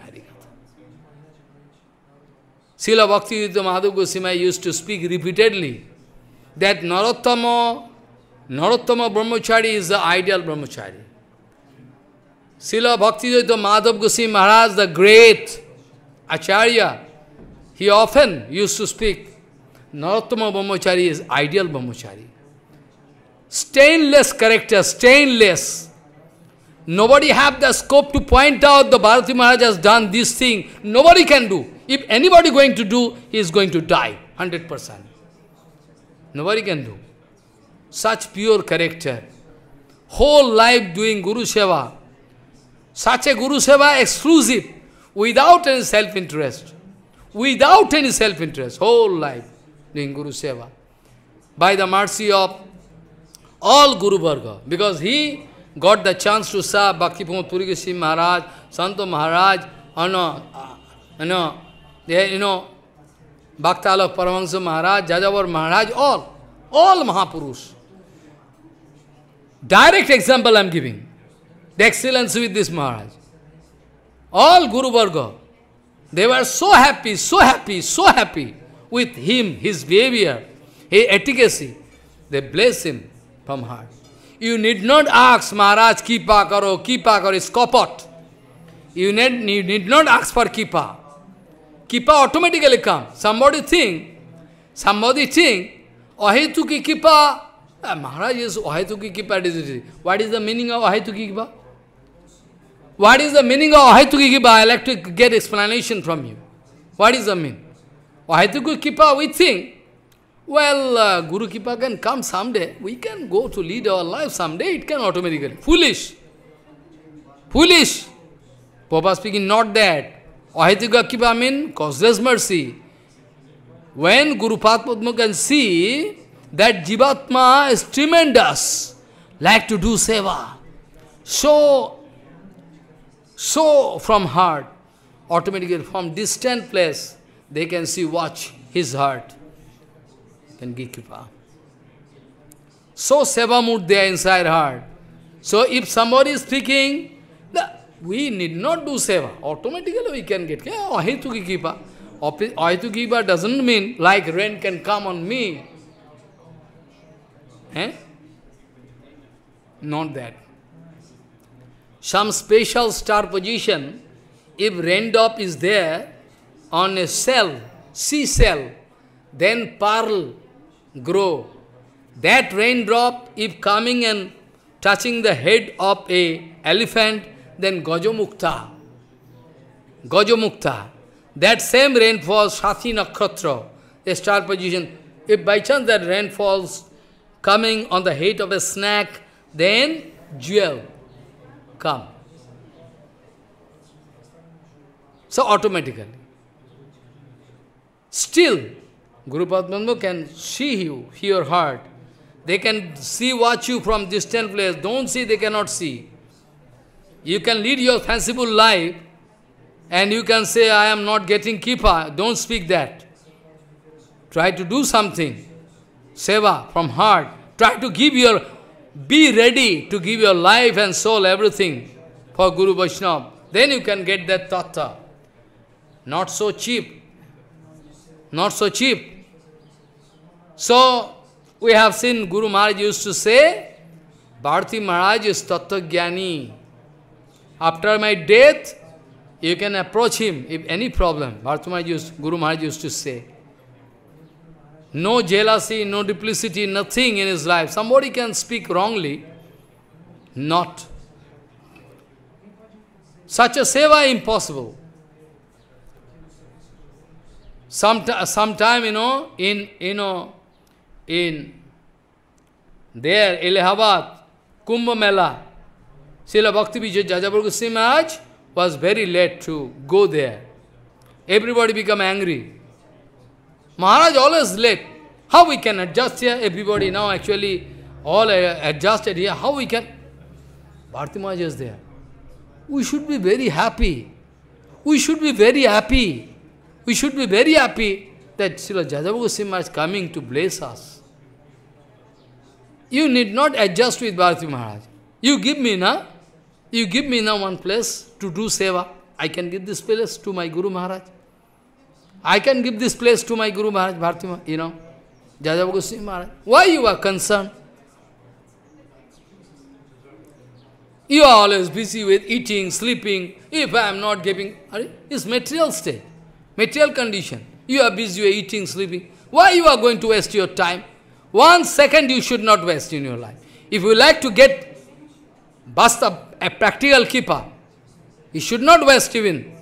Srila Bhakti Madhav Goswami used to speak repeatedly that Narottama, Narottama Brahmachari is the ideal Brahmachari. Srila Bhakti Madhav Goswami Maharaj, the great Acharya, he often used to speak, Narottama Brahmachari is ideal Brahmachari. Stainless character, stainless. Nobody have the scope to point out the Bharati Maharaj has done this thing. Nobody can do. If anybody going to do, he is going to die, 100%. Nobody can do. Such pure character. Whole life doing Guru Seva. Such a Guru Seva exclusive, without any self-interest. Without any self-interest, whole life doing Guru Seva. By the mercy of all Guru Bhargava, because he got the chance to serve Bhakti Puri Maharaj, Santo Maharaj, and, uh, and uh, you know, Bhaktalak Paramahansa Maharaj, Jajavar Maharaj, all, all Mahapurush. Direct example I am giving. The excellence with this Maharaj. All Guru Varga, they were so happy, so happy, so happy with him, his behavior, his efficacy. They bless him from heart. You need not ask Maharaj, kipa karo, kipa karo, is kopot. You need, you need not ask for kipa. Kippa automatically comes. Somebody think, somebody think, Ahituki Kippa, uh, Maharaj is Ahituki Kippa disease. What is the meaning of Ahituki Kippa? What is the meaning of Ahituki Kippa? I like to get explanation from you. What is the meaning? Ahituki Kippa, we think, well, uh, Guru Kippa can come someday. We can go to lead our life someday. It can automatically. Foolish. Foolish. Papa speaking, not that. Ahitika Kiba means causeless mercy. When Guru Padma can see that Jivatma is tremendous, like to do seva, so, so from heart, automatically from distant place, they can see, watch his heart, can give Kipa. So seva mood there inside heart. So if somebody is speaking, we need not do seva. Automatically we can get yeah, ahituki kipa. Ahituki kipa doesn't mean like rain can come on me. Eh? Not that. Some special star position, if raindrop is there on a cell, sea cell, then pearl grow. That raindrop, if coming and touching the head of a elephant, then Gajamukta. Gajamukta. That same rain falls Sati Nakshatra, a star position. If by chance that rain falls coming on the head of a snake, then jewel come. So automatically. Still, Guru Padmanabha can see you, hear heart. They can see, watch you from distant place. Don't see, they cannot see. You can lead your fanciful life and you can say, I am not getting kipa." Don't speak that. Try to do something. Seva from heart. Try to give your, be ready to give your life and soul, everything for Guru Vaishnava. Then you can get that tattva. Not so cheap. Not so cheap. So, we have seen Guru Maharaj used to say, Bharati Maharaj is tattva after my death, you can approach him if any problem. used, Guru Maharaj used to say. No jealousy, no duplicity, nothing in his life. Somebody can speak wrongly, not. Such a seva impossible. Some sometime, you know, in, you know, in there, Allahabad, Kumbh Mela, Srila Bhakti Vijay Jajapur Goswami Maharaj was very late to go there. Everybody become angry. Maharaj always late. How we can adjust here? Everybody now actually all adjusted here. How we can? Bharti Maharaj is there. We should be very happy. We should be very happy. We should be very happy that Srila Jajabha Goswami is coming to bless us. You need not adjust with Bharati Maharaj. You give me, na? You give me now one place to do seva. I can give this place to my Guru Maharaj. I can give this place to my Guru Maharaj, Bharati you know, Jajava Maharaj. Why you are concerned? You are always busy with eating, sleeping. If I am not giving, it's material state, material condition. You are busy with eating, sleeping. Why you are going to waste your time? One second you should not waste in your life. If you like to get bust up a practical keeper. He should not waste even.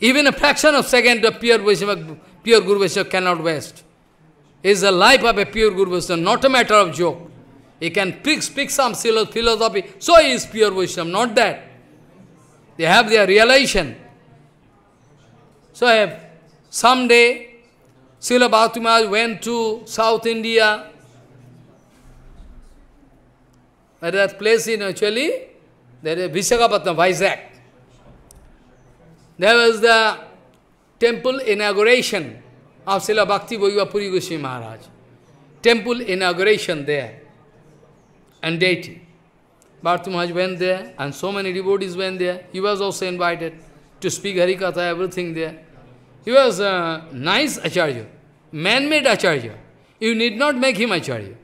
Even a fraction of second a pure, Vaishnava, pure Guru Vaishnava cannot waste. It is the life of a pure Guru Vaishnava, not a matter of joke. He can pick, speak some philosophy, so he is pure Vaishnava, not that. They have their realization. So have, someday, Srila Bhattumaj went to South India, that place in actually, there is Vishakhapatnam, Vizag. There was the temple inauguration of Srila Bhakti Bhaiva Puri Goswami Maharaj. Temple inauguration there and deity. Bharti Maharaj went there and so many devotees went there. He was also invited to speak Harikatha, everything there. He was a nice Acharya, man-made Acharya. You need not make him Acharya.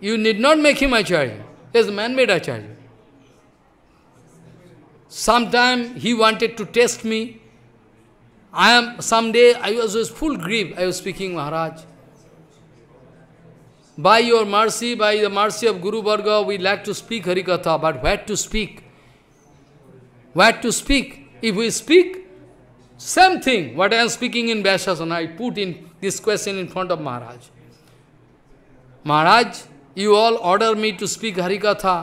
You need not make him Acharya. He is man-made Acharya. Sometime he wanted to test me. I am, someday I was with full grief, I was speaking Maharaj. By your mercy, by the mercy of Guru Bhargava, we like to speak Harikatha, but where to speak? Where to speak? If we speak, same thing, what I am speaking in Vyasasana, I put in this question in front of Maharaj. Maharaj, you all order me to speak Harikatha.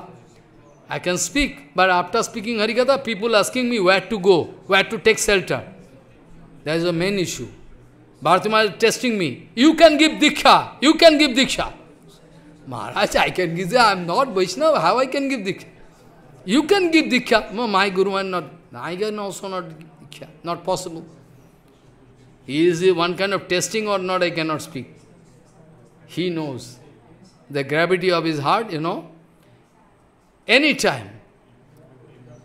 I can speak, but after speaking Harikatha, people asking me where to go, where to take shelter. That is the main issue. Bharati is testing me. You can give Diksha. You can give Diksha. Maharaj, I can give I am not Vaishnava. How I can give Diksha? You can give Diksha. No, my Guru and not. I can also not Diksha. Not possible. Is it one kind of testing or not? I cannot speak. He knows the gravity of his heart, you know. Anytime.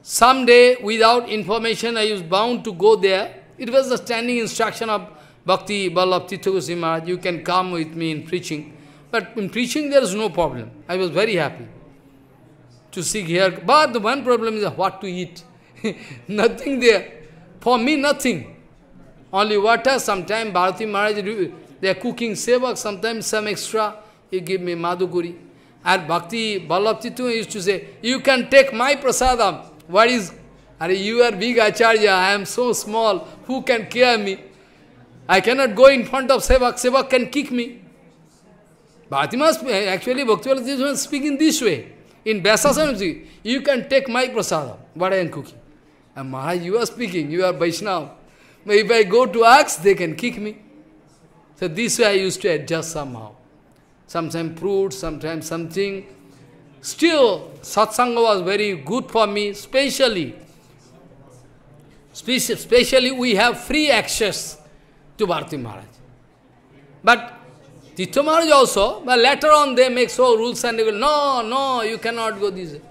Someday, without information, I was bound to go there. It was the standing instruction of Bhakti Ballabh Tithagosi Maharaj, you can come with me in preaching. But in preaching, there is no problem. I was very happy to seek here. But the one problem is what to eat. nothing there. For me, nothing. Only water, sometimes Bharati Maharaj, they are cooking sevak, sometimes some extra he give me Madhukuri. And Bhakti Vallabh used to say, you can take my prasadam. What is, are you are big acharya, I am so small, who can care me? I cannot go in front of Sevak, Sevak can kick me. Bhatimas, actually Bhaktivinoda is speaking this way. In Vyasasamsi, you can take my prasadam, what I am cooking. And Maharaj, you are speaking, you are Vaishnava. if I go to ask, they can kick me. So this way I used to adjust somehow sometimes fruit, sometimes something. Still, satsanga was very good for me, especially. specially we have free access to Bharati Maharaj. But Tito Maharaj also, but later on they make so rules and they go. no, no, you cannot go this way.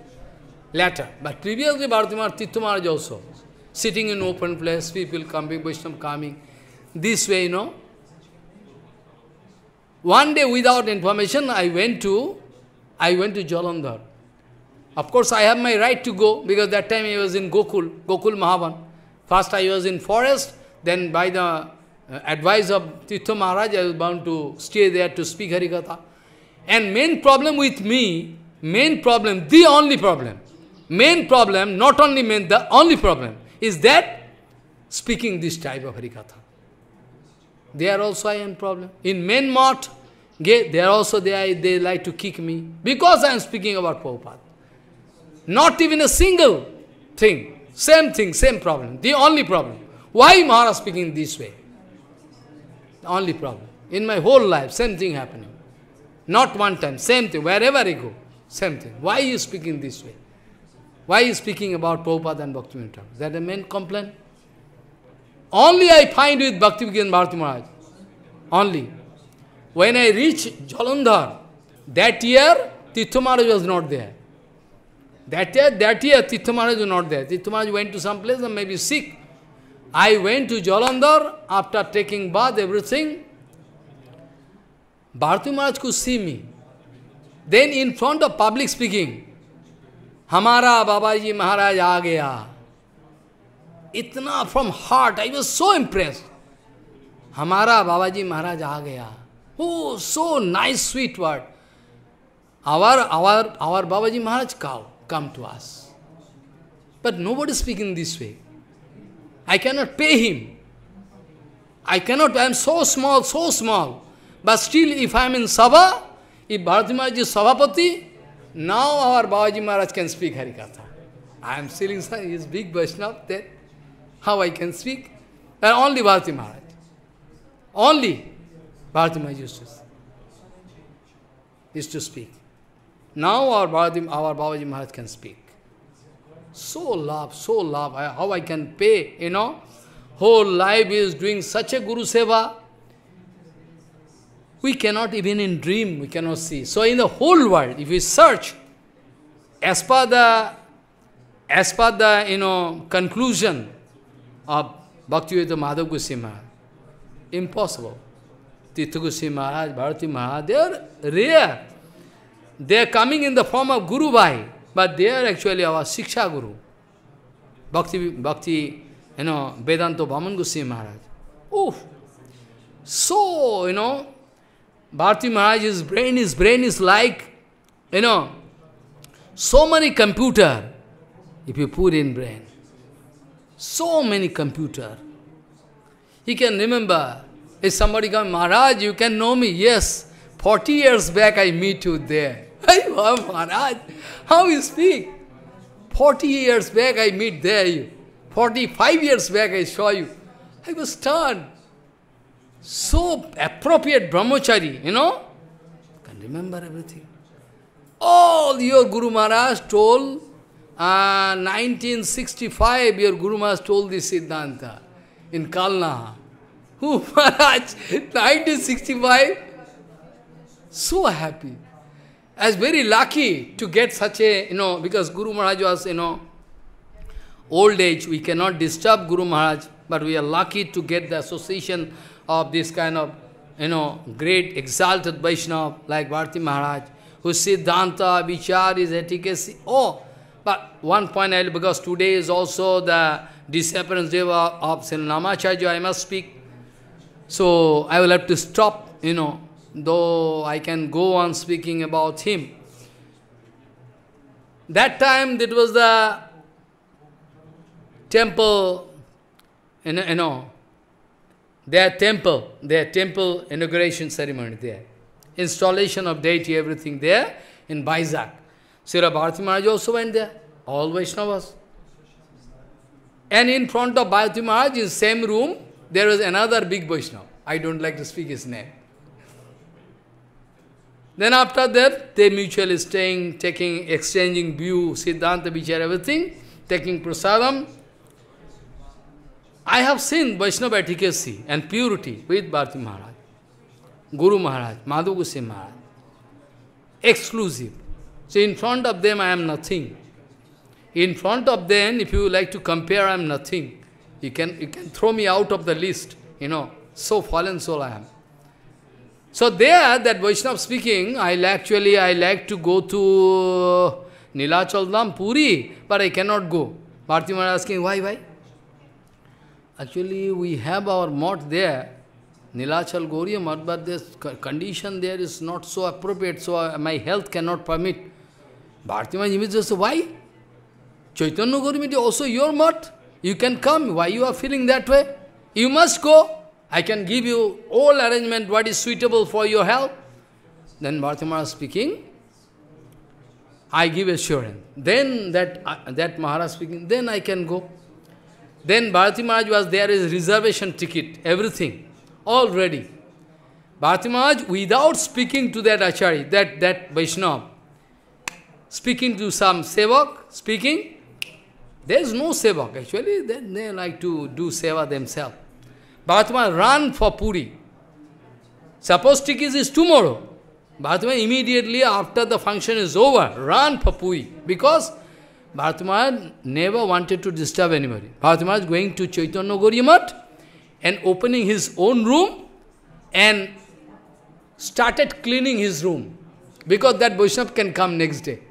Later. But previously Bharati Maharaj, Tito Maharaj also, sitting in open place, people coming, Vaishnava coming, this way, you know, one day without information, I went to, I went to Jalandhar. Of course, I have my right to go, because that time I was in Gokul, Gokul Mahavan. First I was in forest, then by the uh, advice of Tirtha Maharaj, I was bound to stay there to speak Harikatha. And main problem with me, main problem, the only problem, main problem, not only main, the only problem, is that speaking this type of Harikatha. There also I am problem. In main mart, there also they, they like to kick me because I am speaking about Prabhupada. Not even a single thing. Same thing, same problem. The only problem. Why Maharaj speaking this way? The only problem. In my whole life, same thing happening. Not one time, same thing. Wherever I go, same thing. Why are you speaking this way? Why are you speaking about Prabhupada and Bhaktivinoda? Is that the main complaint? Only I find with Bhakti Vigyan Bharati Maharaj. Only. When I reached Jalandhar, that year Tirtha Maharaj was not there. That year, that year Tirtha Maharaj was not there. Tirtha Maharaj went to some place and maybe sick. I went to Jalandhar after taking bath, everything. Bharati Maharaj could see me. Then in front of public speaking, Hamara Baba Maharaj Maharaj इतना from heart I was so impress हमारा बाबा जी महाराज आ गया हो so nice sweet word our our our Baba ji Maharaj cow come to us but no but speak in this way I cannot pay him I cannot I am so small so small but still if I am in sabha if Bharati Maharaj ji sabhapati now our Babaji Maharaj can speak Harikatha I am ceiling sir is big Vaishnava that How I can speak? And only Bharati Maharaj. Only Bharati Maharaj used to, used to speak. Now our, Bharati, our Babaji Maharaj can speak. So love, so love, I, how I can pay, you know. Whole life is doing such a Guru Seva. We cannot even in dream, we cannot see. So in the whole world, if we search, as per the, as per the, you know, conclusion, of Bhaktivedanta Madhav Goswami Impossible. Tirtha Goswami Maharaj, Bharati Maharaj, they are rare. They are coming in the form of Guru Bhai, but they are actually our Siksha Guru. Bhakti, Bhakti, you know, Vedanta Bhaman Goswami Maharaj. Oof! So, you know, Bharati Maharaj's brain, his brain is like, you know, so many computer, if you put in brain so many computer. He can remember, if somebody comes, Maharaj, you can know me. Yes, 40 years back I meet you there. Hey, Maharaj, how you speak? 40 years back I meet there you. 45 years back I saw you. I was stunned. So appropriate brahmachari, you know? Can remember everything. All your Guru Maharaj told 1965, ah, your Guru Maharaj told this Siddhanta in Kalna. Who oh, Maharaj, 1965, so happy. I was very lucky to get such a, you know, because Guru Maharaj was, you know, old age, we cannot disturb Guru Maharaj, but we are lucky to get the association of this kind of, you know, great exalted Vaishnava like Bharti Maharaj, whose Siddhanta, Vichar, is efficacy, oh, but one point I will, because today is also the disappearance day of, Sri Namacharya, I must speak. So I will have to stop, you know, though I can go on speaking about him. That time, it was the temple, you know, their temple, their temple inauguration ceremony there. Installation of deity, everything there in Baisak. Srila Bharati Maharaj also went there, all Vaishnavas. And in front of Bharati Maharaj, in the same room, there was another big Vaishnava. I don't like to speak his name. Then after that, they mutually staying, taking, exchanging view, Siddhanta, Vichara, everything, taking prasadam. I have seen Vaishnava efficacy and purity with Bharati Maharaj, Guru Maharaj, Madhu Goswami Maharaj. Exclusive. So in front of them I am nothing. In front of them, if you like to compare, I am nothing. You can, you can throw me out of the list, you know, so fallen soul I am. So there, that Vaishnava speaking, i actually, I like to go to uh, Nilachaldam, Puri, but I cannot go. Bharti Maharaj asking, why, why? Actually, we have our mort there. Nilachal Gauriya this condition there is not so appropriate, so uh, my health cannot permit. Bharati Maharaj immediately said, why? Chaitanya Gaurimiti also your mat. You can come. Why you are feeling that way? You must go. I can give you all arrangement what is suitable for your health. Then Bharati Maharaj speaking, I give assurance. Then that, uh, that Maharaj speaking, then I can go. Then Bharati Maharaj was there is reservation ticket, everything, all ready. Bharati Maharaj, without speaking to that Acharya, that, that Vaishnava, speaking to some sevak, speaking. There is no sevak. Actually, they, they like to do seva themselves. Bhatma ran for Puri. Suppose tickets is tomorrow. Bhatma immediately after the function is over, ran for Puri. Because Bhartamaj never wanted to disturb anybody. is going to Chaitanya Gauriamat and opening his own room and started cleaning his room. Because that Vaishnava can come next day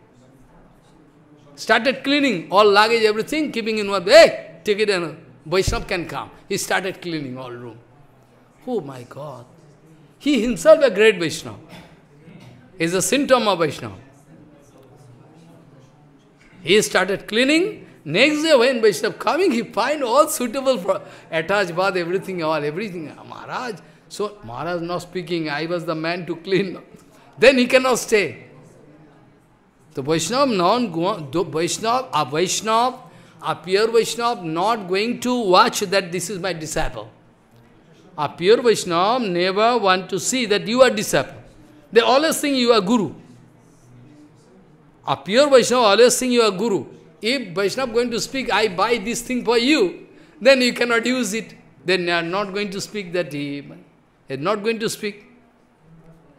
started cleaning all luggage, everything, keeping in one, hey, take it and Vaishnav can come. He started cleaning all room. Oh my God. He himself a great Vaishnav. Is a symptom of Vaishnav. He started cleaning. Next day when Vaishnav coming, he find all suitable for attached bath, everything, all, everything. Ah, Maharaj, so Maharaj not speaking, I was the man to clean. Then he cannot stay. The Vaishnav non Vaishnav a Vaishnav, a pure Vaishnav not going to watch that this is my disciple. A pure Vaishnav never want to see that you are disciple. They always think you are guru. A pure Vaishnav always think you are guru. If Vaishnav going to speak, I buy this thing for you, then you cannot use it. Then they are not going to speak that he is not going to speak.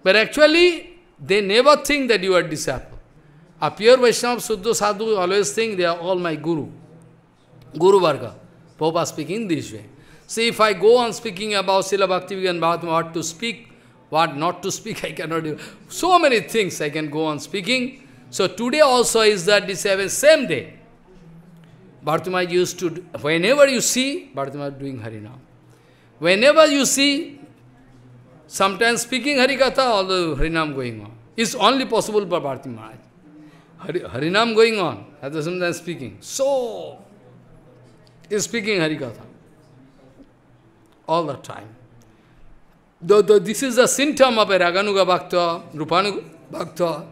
But actually, they never think that you are disciple. A pure Vaishnava, Suddha Sadhu always think they are all my Guru. Guru Varga. Prabhupada speaking this way. See, if I go on speaking about Srila and Bhagavatma, what to speak, what not to speak, I cannot do. So many things I can go on speaking. So today also is that this same day. Bhartumaj used to, whenever you see, Bhartumaj doing Harinam. Whenever you see, sometimes speaking Harikatha, although Harinam going on. It's only possible for Bharti Maharaj. Hari, Harinam going on, Radha Sundar speaking. So, is speaking Harikatha all the time. Though, though this is a symptom of a Raganuga Bhakta, Rupanuga Bhakta,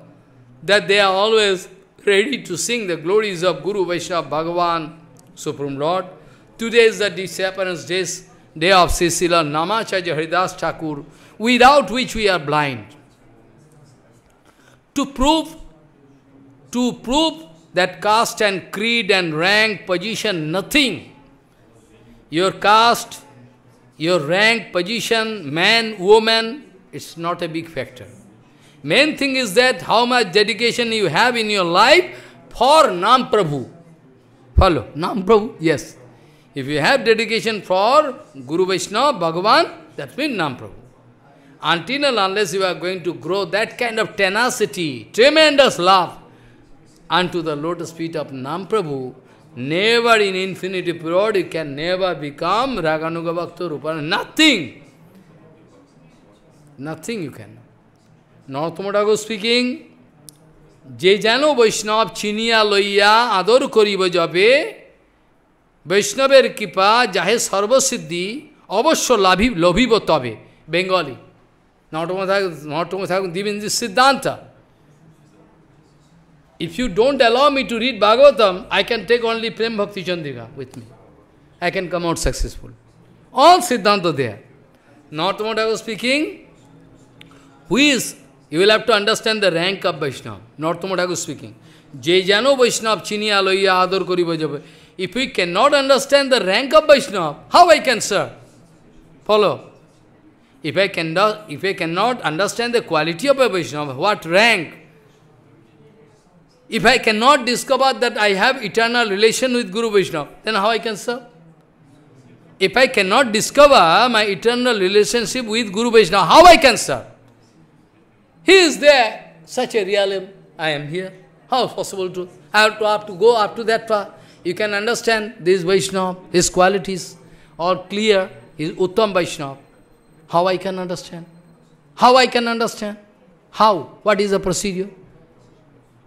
that they are always ready to sing the glories of Guru, Vaishnava, Bhagavan, Supreme Lord. Today is the disappearance days, day of Sisila Namacharya Haridas Chakur, without which we are blind. To prove to prove that caste and creed and rank, position, nothing. Your caste, your rank, position, man, woman, it's not a big factor. Main thing is that how much dedication you have in your life for Nam Prabhu. Follow? Nam Prabhu? Yes. If you have dedication for Guru Vaishnava, Bhagavan, that means Nam Prabhu. Until and unless you are going to grow that kind of tenacity, tremendous love, unto the lotus feet of Nam Prabhu, never in infinity period you can never become Raganuga Bhakta Rupana. Nothing! Nothing you can. Northamadago speaking, Je jano বৈষ্ণব chiniya লইয়া ador kori bajabe, বৈষ্ণবের kipa jahe sarva siddhi, লাভি labhi তবে Bengali. নটম থাকুন নটম থাকুন দিবেন সিদ্ধান্ত If you don't allow me to read Bhagavatam, I can take only Prem Bhakti Chandrika with me. I can come out successful. All Siddhanta there. Not what I was speaking. Who is? You will have to understand the rank of Vaishnava. Not what I was speaking. Je jano Vaishnava chini aloya adur kuri If we cannot understand the rank of Vaishnava, how I can serve? Follow. If I, cannot, if I cannot understand the quality of a Vaishnava, what rank? If I cannot discover that I have eternal relation with Guru Vaishnava, then how I can serve? If I cannot discover my eternal relationship with Guru Vaishnava, how I can serve? He is there, such a realm. I am here. How possible to? I have to, have to go up to that far. You can understand this Vaishnava, his qualities, are clear. His Uttam Vaishnava. How I can understand? How I can understand? How? What is the procedure?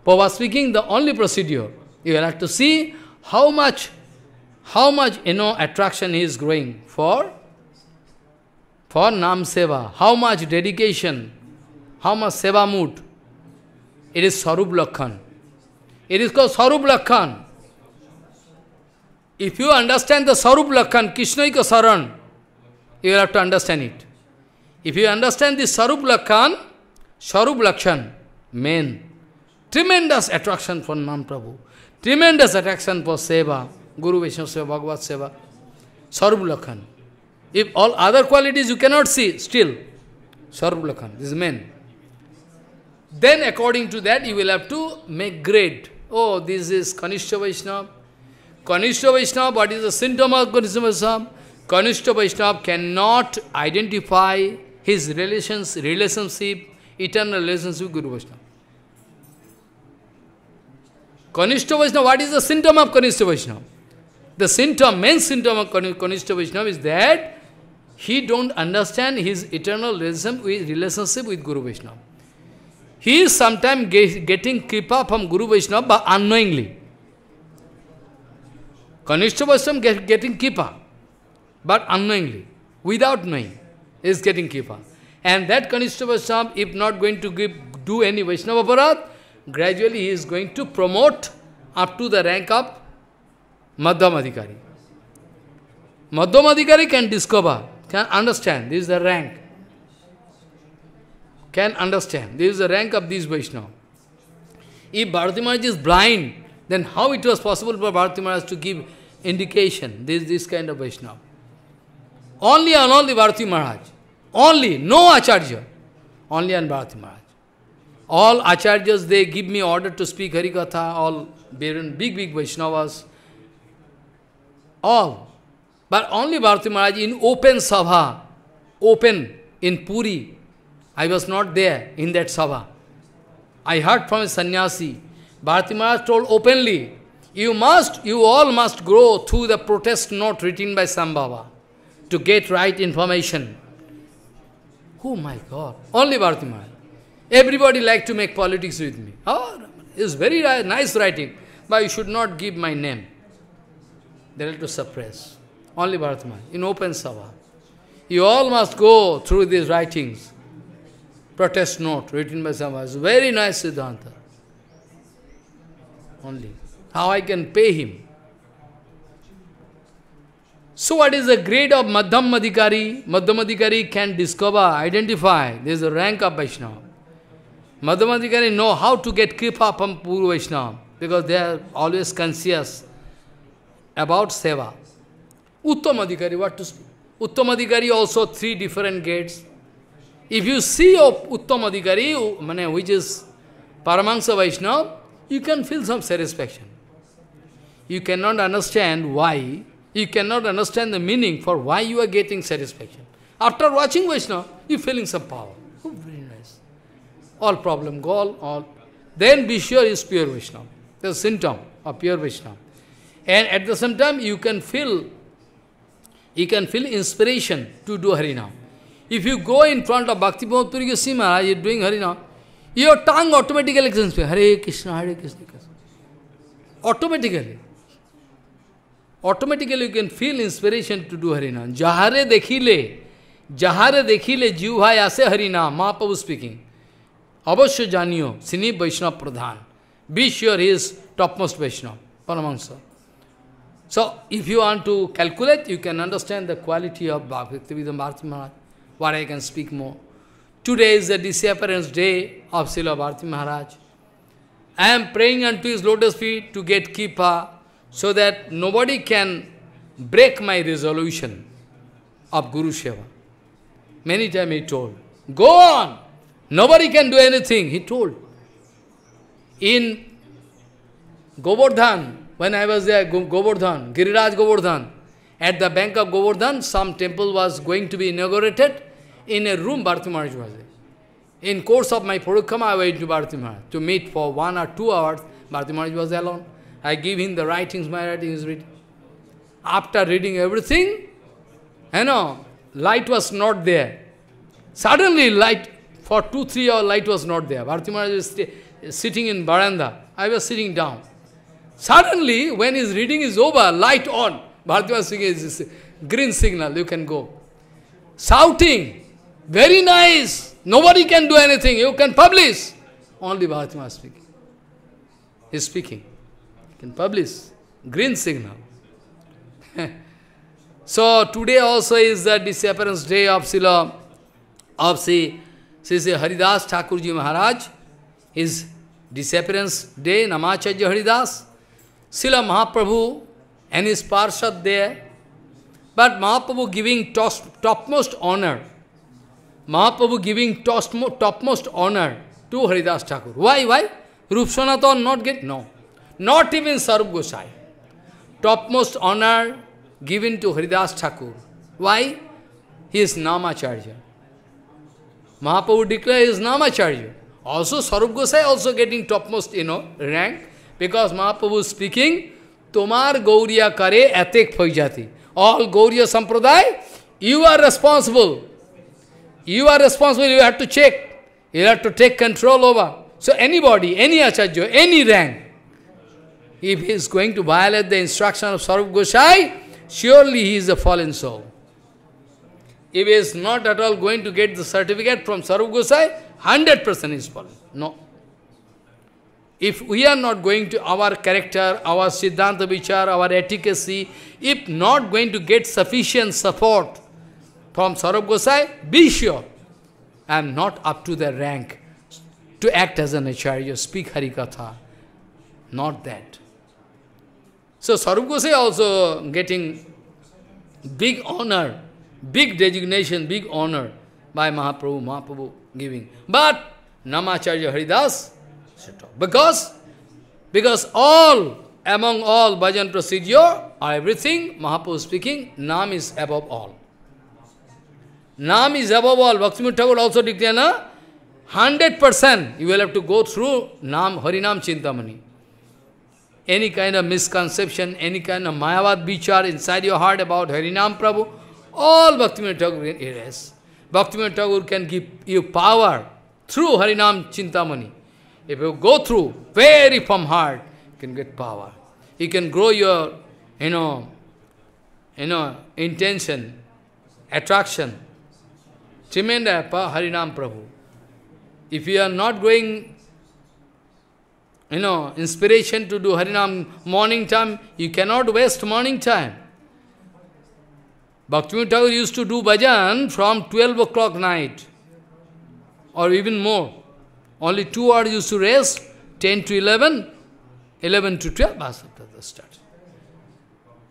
Papa speaking, the only procedure. You will have to see how much, how much, you know, attraction is growing for, for Nam Seva. How much dedication, how much Seva mood. It is Sarup Lakhan. It is called Sarup Lakhan. If you understand the Sarup Lakhan, Krishnaika Saran, you will have to understand it. If you understand the Sarup Lakhan, Sarup Lakshan, main, Tremendous attraction for Nam Prabhu. Tremendous attraction for Seva, Guru Vishnu Seva, Bhagavad Seva, Sarvulakhan. If all other qualities you cannot see, still, Sarvulakhan, this is man. Then according to that, you will have to make grade. Oh, this is Kanishta Vaishnava. Kanishta Vaishnava, what is the symptom of Kanishtha Vishnu. Kanishtha Vishnu cannot identify his relations, relationship, eternal relationship with Guru Vishnu. Kanishta Vaishnava, what is the symptom of Kanishta Vaishnava? The symptom, main symptom of Kanishta Vaishnava is that he don't understand his eternal relationship with Guru Vaishnava. He is sometimes getting kripa from Guru Vaishnava but unknowingly. Kanishta Vaishnava get, getting kripa, but unknowingly, without knowing, is getting kripa. And that Kanishta Vaishnava, if not going to give, do any Vaishnava Bharat, gradually he is going to promote up to the rank of Madhyam Adhikari. Madhyam Adhikari can discover, can understand, this is the rank. Can understand, this is the rank of these Vaishnava. If Bharati Maharaj is blind, then how it was possible for Bharati Maharaj to give indication, this, this kind of Vaishnava? Only and only Bharati Maharaj. Only, no Acharya. Only and Bharati Maharaj. All acharyas, they give me order to speak Harikatha, all big, big Vaishnavas. All. But only Bharati Maharaj in open Sabha, open in Puri. I was not there in that Sabha. I heard from a sannyasi. Bharati Maharaj told openly, you must, you all must grow through the protest note written by Sambhava to get right information. Oh my God, only Bharati Maharaj. Everybody like to make politics with me. Oh, it's very nice writing, but you should not give my name. They like to suppress. Only Bharatma, in open Sabha. You all must go through these writings. Protest note written by Sama. It's very nice Siddhanta. Only. How I can pay him? So what is the grade of Madhyamadikari? Madhikari can discover, identify, there is a rank of Vaishnava. Madhavamadikari know how to get kripa from Puru Vaishnava because they are always conscious about seva. Uttamadikari, what to speak? Uttamadikari also three different gates. If you see of Uttamadikari, which is Paramahansa Vaishnava, you can feel some satisfaction. You cannot understand why, you cannot understand the meaning for why you are getting satisfaction. After watching Vaishnava, you feeling some power all problem gone, all. Then be sure is pure Vaishnava. The symptom of pure Vaishnava. And at the same time, you can feel, you can feel inspiration to do Harinam. If you go in front of Bhakti Puri Goswami Maharaj, you're doing Harinam, your tongue automatically sends Hare Krishna, Hare Krishna, Krishna. Automatically. Automatically you can feel inspiration to do Harinam. Jahare dekhile, jahare dekhile, jivhaya ase Harinam, Mahaprabhu speaking. Avasya Janiyo, Sini Vaishnava Pradhan. Be sure he is topmost Vaishnava, Paramahansa. So, if you want to calculate, you can understand the quality of Bhaktivedanta Bharati Maharaj, what I can speak more. Today is the disappearance day of Srila Bharati Maharaj. I am praying unto his lotus feet to get Kipa, so that nobody can break my resolution of Guru Seva. Many times he told, go on! Nobody can do anything, he told. In Govardhan, when I was there, Govardhan, Giriraj Govardhan, at the bank of Govardhan, some temple was going to be inaugurated. In a room, Bharati Maharaj was there. In course of my Purukkama, I went to Bharati Maharaj to meet for one or two hours. Bharati Maharaj was alone. I gave him the writings, my writings read. After reading everything, you know, light was not there. Suddenly light, for two, three hours light was not there. Bharati Maharaj was sitting in veranda. I was sitting down. Suddenly, when his reading is over, light on. Bharati Maharaj is green signal, you can go. Shouting, very nice, nobody can do anything, you can publish. Only Bharati Maharaj speaking. He is speaking. You can publish. Green signal. so today also is the disappearance day of Srila, of see. Sri Hari Haridas Thakurji Maharaj, his disappearance day, Namacharya Haridas, Srila Mahaprabhu and his Parshad there, but Mahaprabhu giving top topmost honor, Mahaprabhu giving top topmost honor to Haridas Thakur. Why, why? Rup Sanatan not get? No. Not even Sarup Gosai. Topmost honor given to Haridas Thakur. Why? He is Namacharya. Mahaprabhu declared his Namacharya. Also Sarup Gosai also getting topmost, you know, rank. Because Mahaprabhu is speaking, Tomar Gauriya kare atek phajati. All Gauriya Sampraday, you are responsible. You are responsible, you have to check. You have to take control over. So anybody, any acharya, any rank, if he is going to violate the instruction of Sarup Gosai, surely he is a fallen soul. If he is not at all going to get the certificate from Sarup Gosai, 100% is fallen. No. If we are not going to our character, our Siddhanta Vichar, our etiquette, if not going to get sufficient support from Sarup Gosai, be sure I am not up to the rank to act as an acharya, speak Harikatha. Not that. So Sarup Gosai also getting big honor big designation, big honor by Mahaprabhu, Mahaprabhu giving. But Namacharya Haridas, because, because all, among all bhajan procedure or everything, Mahaprabhu speaking, Nam is above all. Nam is above all. Bhaktivinoda Thakur also declared, na? 100% you will have to go through Nam, Harinam Chintamani. Any kind of misconception, any kind of Mayavad bhichar inside your heart about Harinam Prabhu, all Bhaktivinoda Thakur, yes. Bhaktivinoda Thakur can give you power through Harinam Chintamani. If you go through very from heart, you can get power. You can grow your, you know, you know, intention, attraction. Tremendous Harinam Prabhu. If you are not going, you know, inspiration to do Harinam morning time, you cannot waste morning time. Bhaktivinoda Thakur used to do bhajan from 12 o'clock night or even more. Only two hours used to rest, 10 to 11, 11 to 12, Bhasapata start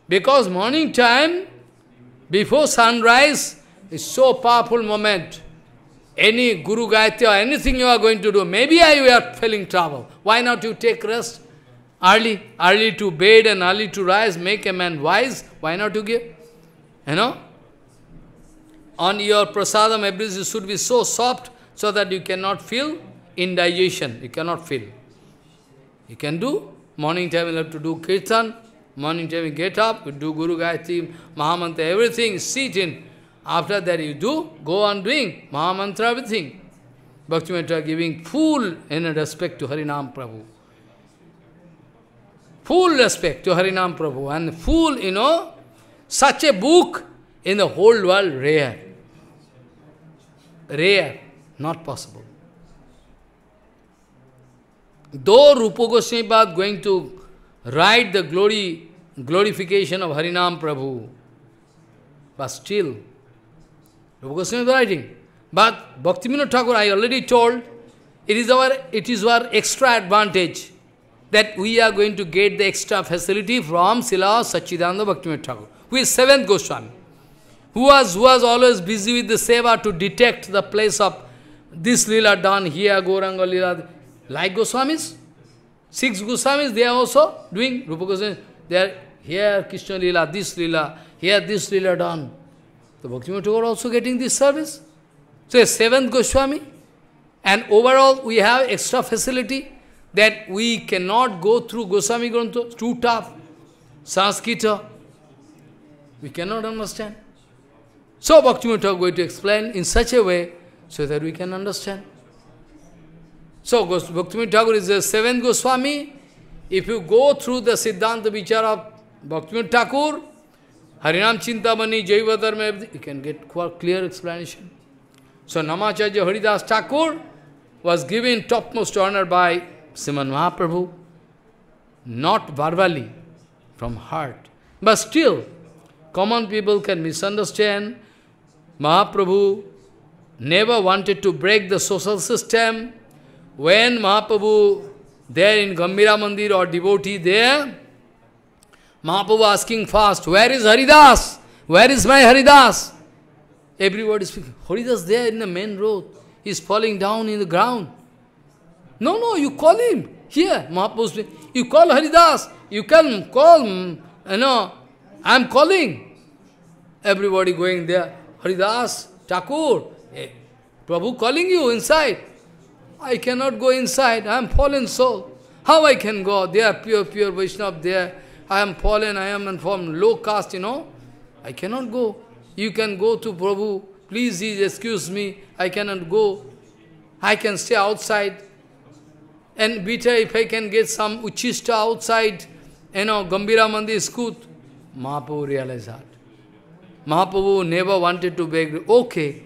Because morning time, before sunrise, is so powerful moment. Any Guru Gayatri or anything you are going to do, maybe you are feeling trouble. Why not you take rest? Early, early to bed and early to rise, make a man wise. Why not you give? You know? On your prasadam, everything should be so soft so that you cannot feel indigestion. You cannot feel. You can do. Morning time you have to do kirtan. Morning time you get up, you do Guru Gayatri, Mahamantra, everything, sit in. After that you do, go on doing Mahamantra, everything. mantra giving full in respect to Harinam Prabhu. Full respect to Harinam Prabhu and full, you know, such a book in the whole world, rare. Rare, not possible. Though Rupa Goswami going to write the glory, glorification of Harinam Prabhu, but still, Rupa Goswami is writing. But Bhaktivinoda Thakur, I already told, it is our, it is our extra advantage that we are going to get the extra facility from sila Sachidananda Bhaktivinoda Thakur who is seventh Goswami, who was, who was always busy with the seva to detect the place of this lila done here, Goranga lila, like Goswamis. Six Goswamis, they are also doing Rupa Goswami. They are here Krishna lila, this lila, here this lila done. The Bhakti are also getting this service. So seventh Goswami, and overall we have extra facility that we cannot go through Goswami Granth, too tough. Sanskrit, we cannot understand. So Bhaktivinoda is going to explain in such a way so that we can understand. So Bhaktivinoda Thakur is the seventh Goswami. If you go through the Siddhanta Vichara of Bhaktivinoda Thakur, Harinam Chintamani, Jaiva you can get clear explanation. So Namacharya Haridas Thakur was given topmost honor by Siman Mahaprabhu, not verbally, from heart. But still, Common people can misunderstand. Mahaprabhu never wanted to break the social system. When Mahaprabhu there in Gambira Mandir or devotee there, Mahaprabhu asking fast, where is Haridas? Where is my Haridas? Everybody is speaking, Haridas there in the main road. He's falling down in the ground. No, no, you call him. Here, Mahaprabhu You call Haridas. You can call, you know, I'm calling everybody going there, Haridas, Thakur, hey, Prabhu calling you inside. I cannot go inside, I am fallen soul. How I can go? They are pure, pure Vaishnava there. I am fallen, I am from low caste, you know. I cannot go. You can go to Prabhu. Please, please excuse me. I cannot go. I can stay outside. And better if I can get some uchista outside, you know, Gambira Mandi, scoot. Mahaprabhu realized that. Mahaprabhu never wanted to beg, okay,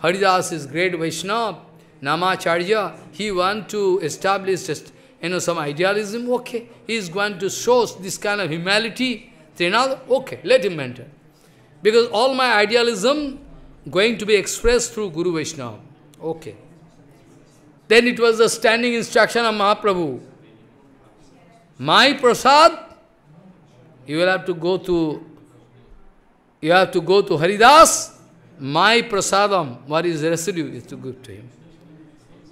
Haridas is great Vaishnava, Namacharya, he want to establish just, you know, some idealism, okay. He is going to show this kind of humility, Trinada, okay, let him enter. Because all my idealism going to be expressed through Guru Vaishnava. Okay. Then it was the standing instruction of Mahaprabhu. My prasad, you will have to go to you have to go to Haridas, my prasadam, what is residue is to give to him.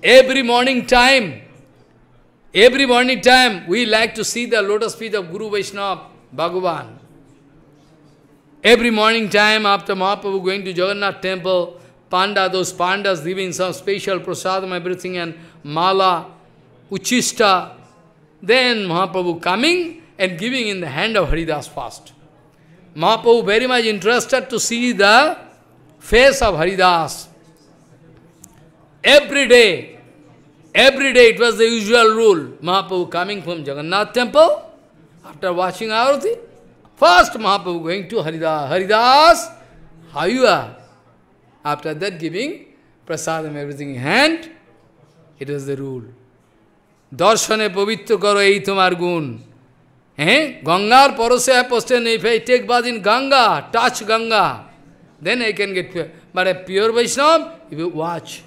Every morning time, every morning time, we like to see the lotus feet of Guru Vaishnava, Bhagavan. Every morning time after Mahaprabhu going to Jagannath temple, Panda, those pandas giving some special prasadam, everything, and mala, uchista. Then Mahaprabhu coming and giving in the hand of Haridas first. Mahaprabhu very much interested to see the face of Haridas. Every day, every day it was the usual rule. Mahaprabhu coming from Jagannath temple, after watching Aruti, first Mahaprabhu going to Haridas. Haridas, how you are? After that giving prasadam everything in hand, it was the rule. Darshane pavitya karo ei tumar gun. Eh? Gangar parose I posted, if I take bath in Ganga, touch Ganga, then I can get pure. But a pure Vaishnava, if you watch,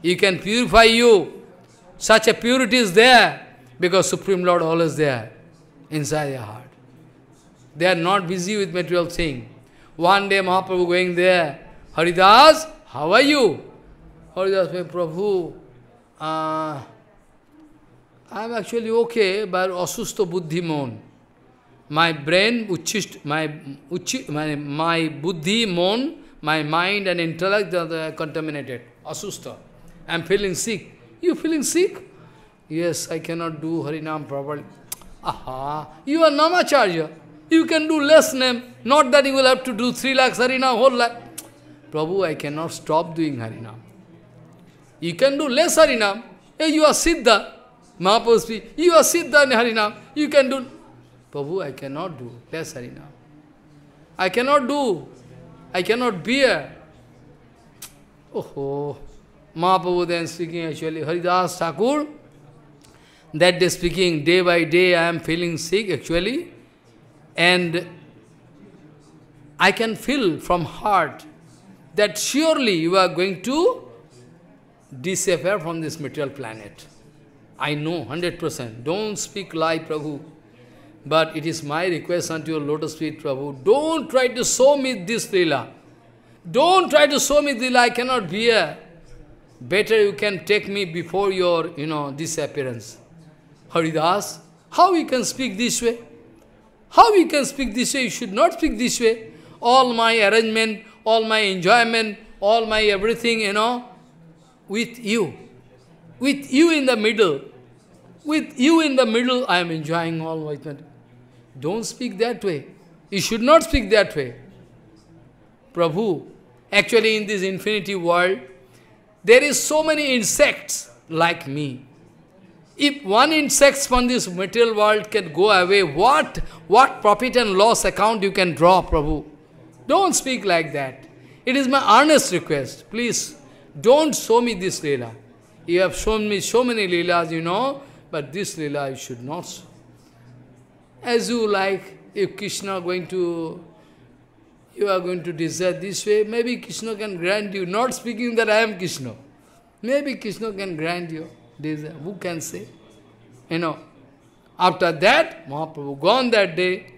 you can purify you. Such a purity is there, because Supreme Lord always there, inside your heart. They are not busy with material thing. One day Mahaprabhu going there, Haridas, how are you? Haridas, Prabhu, uh, I am actually okay, but asusto mon my brain, uchist, my, uchi, my, my buddhi, mon, my mind and intellect are contaminated, asusta. I am feeling sick. You feeling sick? Yes, I cannot do Harinam properly. Aha, you are Namacharya. You can do less name. Not that you will have to do 3 lakhs Harinam whole life. Prabhu, I cannot stop doing Harinam. You can do less Harinam. Hey, you are Siddha. Mahaprabhu you are Siddha in Harinam. You can do Prabhu, I cannot do. Yes, Harina. I cannot do. I cannot bear. Oh, Mahaprabhu then speaking actually, Haridas Thakur, that day speaking, day by day I am feeling sick actually, and I can feel from heart that surely you are going to disappear from this material planet. I know, 100%. Don't speak lie, Prabhu. But it is my request unto your lotus feet, Prabhu, don't try to show me this Leela. Don't try to show me Leela, I cannot bear. Better you can take me before your, you know, this appearance. Haridas, how you can speak this way? How you can speak this way? You should not speak this way. All my arrangement, all my enjoyment, all my everything, you know, with you. With you in the middle. With you in the middle, I am enjoying all my... Don't speak that way. You should not speak that way. Prabhu, actually in this infinity world, there is so many insects like me. If one insect from this material world can go away, what, what profit and loss account you can draw, Prabhu? Don't speak like that. It is my earnest request. Please, don't show me this Leela. You have shown me so many Leelas, you know, but this Leela you should not show. As you like, if Krishna going to, you are going to desire this way, maybe Krishna can grant you, not speaking that I am Krishna. Maybe Krishna can grant you desire. Who can say? You know. After that, Mahaprabhu gone that day.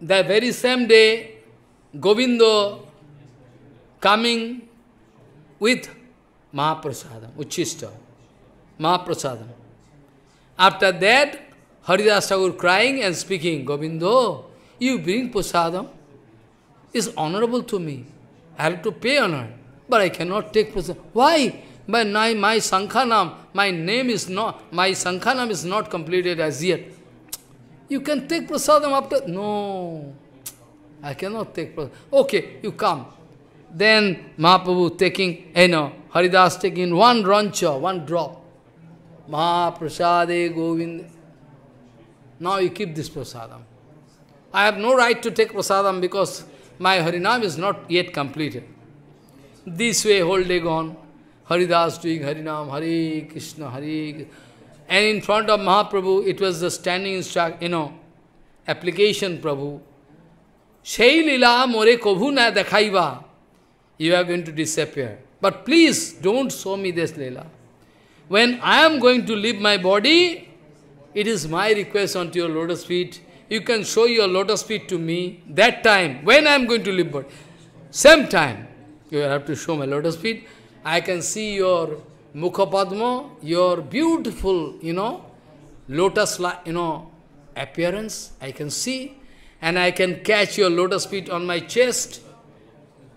That very same day, Govindo coming with Mahaprasadam, Uchista, Mahaprasadam. After that, Haridas Thakur crying and speaking, Govindo, you bring prasadam. It's honorable to me. I have to pay honor, but I cannot take prasadam. Why? By my, my Sankhanam, my name is not, my Sankhanam is not completed as yet. You can take prasadam after, no, I cannot take prasadam. Okay, you come. Then Mahaprabhu taking, you know, Haridas taking one rancha, one drop. Mahaprasade Govind now you keep this prasadam. I have no right to take prasadam because my Harinam is not yet completed. This way whole day gone. Haridas doing Harinam, Hari Krishna, Hari And in front of Mahaprabhu, it was the standing instruct, you know, application Prabhu. Shei lila more kobhu na You are going to disappear. But please don't show me this lila. When I am going to leave my body, it is my request unto your lotus feet. You can show your lotus feet to me that time, when I am going to leave body. Same time, you will have to show my lotus feet. I can see your Mukhapadma, your beautiful, you know, lotus, you know, appearance. I can see, and I can catch your lotus feet on my chest.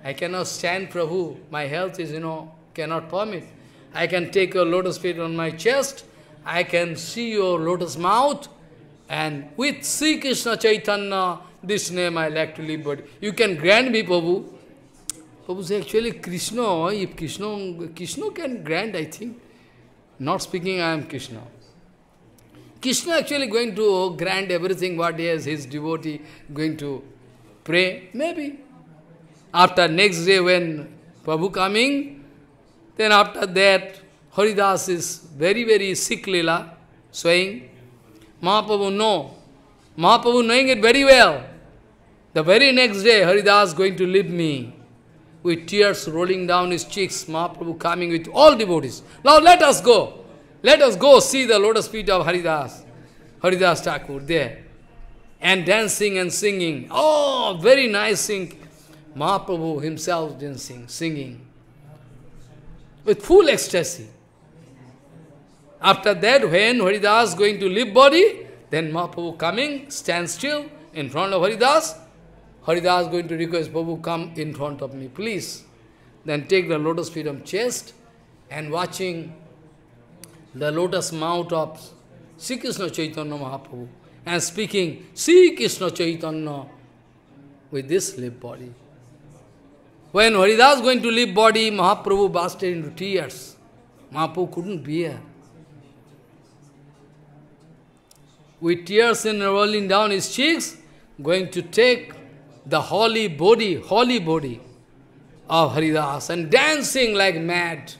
I cannot stand, Prabhu. My health is, you know, cannot permit. I can take your lotus feet on my chest I can see your lotus mouth, and with Sri Krishna Chaitanya, this name I like to live but You can grant me, Prabhu. Prabhu says, actually, Krishna, if Krishna, Krishna can grant, I think. Not speaking, I am Krishna. Krishna actually going to grant everything what he has, his devotee going to pray, maybe. After next day when Prabhu coming, then after that, Haridas is very, very sick Leela, saying, Mahaprabhu, no. Mahaprabhu knowing it very well. The very next day, Haridas going to leave me. With tears rolling down his cheeks, Mahaprabhu coming with all devotees. Now let us go. Let us go see the lotus feet of Haridas. Haridas Thakur there. And dancing and singing. Oh, very nice thing. Mahaprabhu himself dancing, singing. With full ecstasy. After that, when Haridas going to leave body, then Mahaprabhu coming, stand still in front of Haridas. Haridas going to request Prabhu, come in front of me, please. Then take the lotus feet on chest and watching the lotus mouth of Sri Krishna Chaitanya Mahaprabhu and speaking Sri Krishna Chaitanya with this leave body. When Haridas going to leave body, Mahaprabhu burst into tears. Mahaprabhu couldn't bear. with tears and rolling down his cheeks, going to take the holy body, holy body of Haridas and dancing like mad.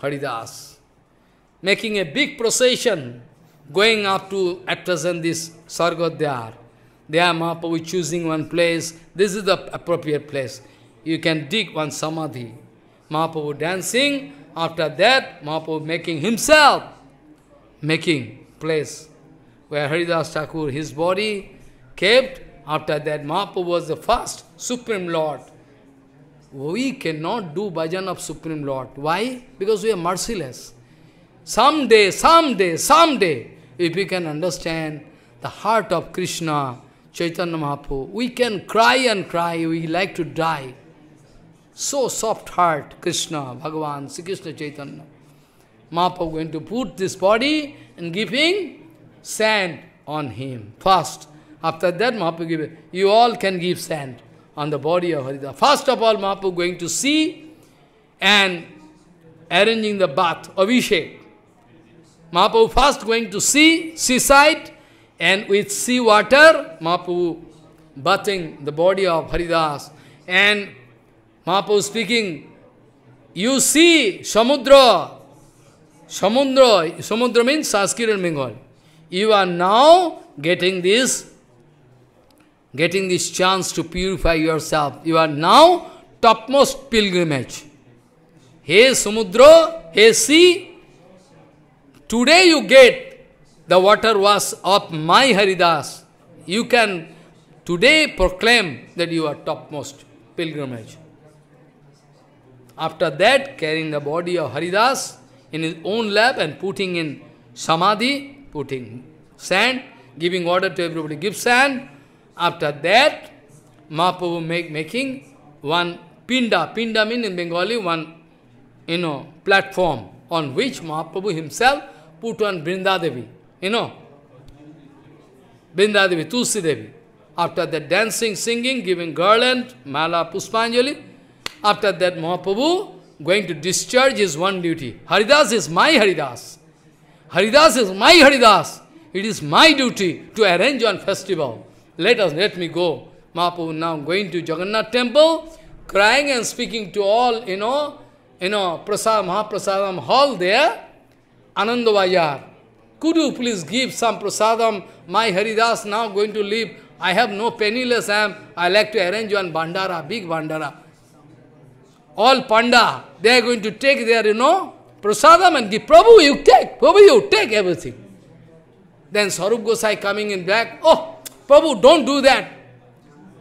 Haridas, making a big procession, going up to at present this Sargodhyar. They are Mahaprabhu choosing one place. This is the appropriate place. You can dig one samadhi. Mahaprabhu dancing. After that, Mahaprabhu making himself, making place where Haridas Thakur, his body kept. After that, Mahaprabhu was the first Supreme Lord. We cannot do bhajan of Supreme Lord. Why? Because we are merciless. Someday, someday, someday, if we can understand the heart of Krishna, Chaitanya Mahaprabhu, we can cry and cry, we like to die. So soft heart, Krishna, Bhagavan, Sri Krishna Chaitanya. Mahaprabhu going to put this body and giving sand on him first. After that, Mahaprabhu give, you all can give sand on the body of Haridas. First of all, Mahaprabhu going to see and arranging the bath, Abhishek. Mahaprabhu first going to sea, seaside, and with sea water, Mahaprabhu bathing the body of Haridas. And Mahaprabhu speaking, you see Samudra, Samudra, Samudra means Sanskrit and You are now getting this, getting this chance to purify yourself. You are now topmost pilgrimage. Hey Samudra, hey sea, today you get the water was of my Haridas. You can today proclaim that you are topmost pilgrimage. After that, carrying the body of Haridas, in his own lap and putting in samadhi, putting sand, giving order to everybody, give sand. After that, Mahaprabhu make, making one pinda. Pinda means in Bengali one, you know, platform on which Mahaprabhu himself put on Vrindadevi, you know, Vrindadevi, Tulsi Devi. After that dancing, singing, giving garland, mala, puspanjali, after that Mahaprabhu going to discharge his one duty. Haridas is my Haridas. Haridas is my Haridas. It is my duty to arrange one festival. Let us, let me go. Mahaprabhu now going to Jagannath temple, crying and speaking to all, you know, you know, Prasad, Mahaprasadam hall there, Anandavajar. Could you please give some prasadam? My Haridas now going to leave. I have no penniless, I am, I like to arrange one bandara, big bandara all panda, they are going to take their, you know, prasadam and give, Prabhu, you take, Prabhu, you take everything. Then Sarup Gosai coming in black, oh, Prabhu, don't do that.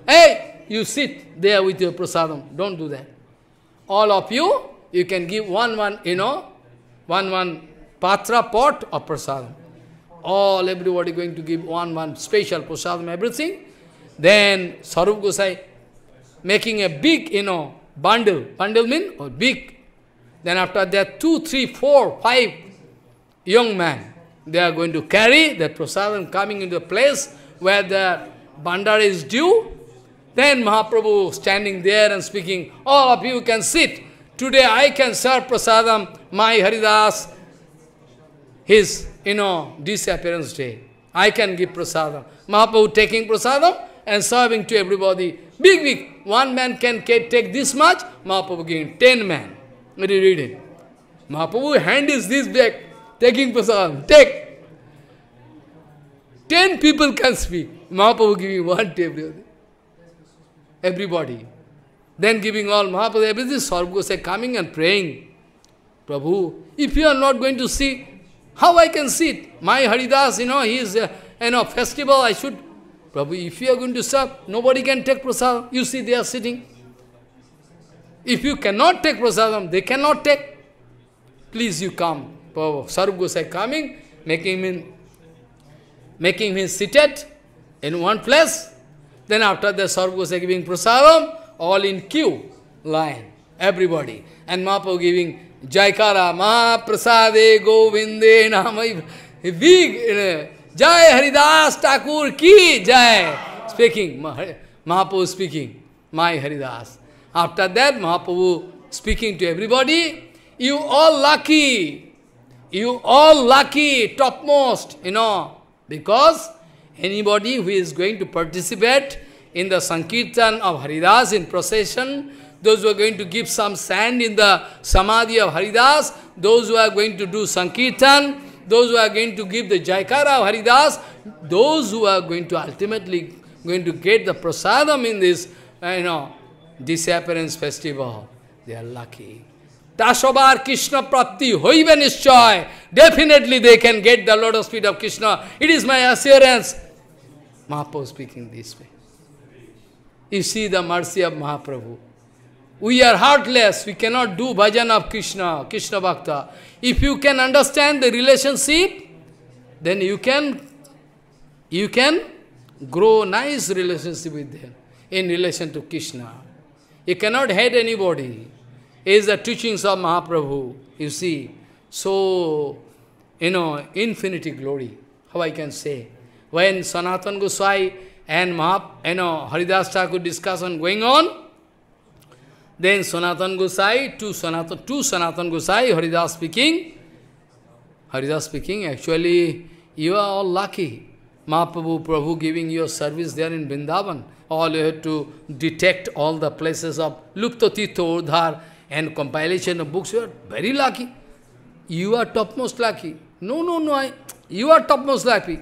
Hey, you sit there with your prasadam, don't do that. All of you, you can give one, one, you know, one, one patra pot of prasadam. All, everybody going to give one, one special prasadam, everything. Then Sarup Gosai making a big, you know, Bundle. Bundle mean or big. Then after that, two, three, four, five young men, they are going to carry the prasadam coming into the place where the bandar is due. Then Mahaprabhu standing there and speaking, all of you can sit. Today I can serve prasadam, my Haridas, his, you know, disappearance day. I can give prasadam. Mahaprabhu taking prasadam and serving to everybody. Big, big one man can take this much, Mahaprabhu giving ten men. Read it. Mahaprabhu hand is this big, taking prasad, take. Ten people can speak. Mahaprabhu giving one to everybody. Everybody. Then giving all Mahaprabhu, everything, Sarvagosai coming and praying. Prabhu, if you are not going to see, how I can see it? My Haridas, you know, he is, uh, you know, festival, I should Prabhu, if you are going to serve, nobody can take prasadam. You see, they are sitting. If you cannot take prasadam, they cannot take. Please, you come. Prabhu, Sarv Gosai coming, making him, making him seated in one place. Then after the Sarv Gosai giving prasadam, all in queue, line, everybody. And Mahaprabhu giving Jaikara, Mahaprasade Govinde Namai. Big, Jai Haridas Thakur ki Jai. Speaking, Mahaprabhu speaking, my Haridas. After that, Mahaprabhu speaking to everybody, you all lucky, you all lucky, topmost, you know, because anybody who is going to participate in the Sankirtan of Haridas in procession, those who are going to give some sand in the Samadhi of Haridas, those who are going to do Sankirtan, those who are going to give the Jaikara of Haridas, those who are going to ultimately going to get the prasadam in this, uh, you know, disappearance festival. They are lucky. Tasabar Krishna Prapti Hoiva Definitely they can get the lotus feet of Krishna. It is my assurance. Mahaprabhu speaking this way. You see the mercy of Mahaprabhu. We are heartless. We cannot do bhajan of Krishna, Krishna Bhakta. If you can understand the relationship, then you can, you can grow nice relationship with them in relation to Krishna. You cannot hate anybody. It is the teachings of Mahaprabhu, you see. So, you know, infinity glory, how I can say. When Sanatan Goswami and Mahap, you know, Haridas Thakur discussion going on, then Sanatan Gosai, two Sanatan, two Sanatan Gosai, Haridas speaking. Haridas speaking, actually, you are all lucky. Mahaprabhu, Prabhu giving your service there in Vrindavan. All you have to detect all the places of Lupta Tito Udhar, and compilation of books. You are very lucky. You are topmost lucky. No, no, no, I, you are topmost lucky.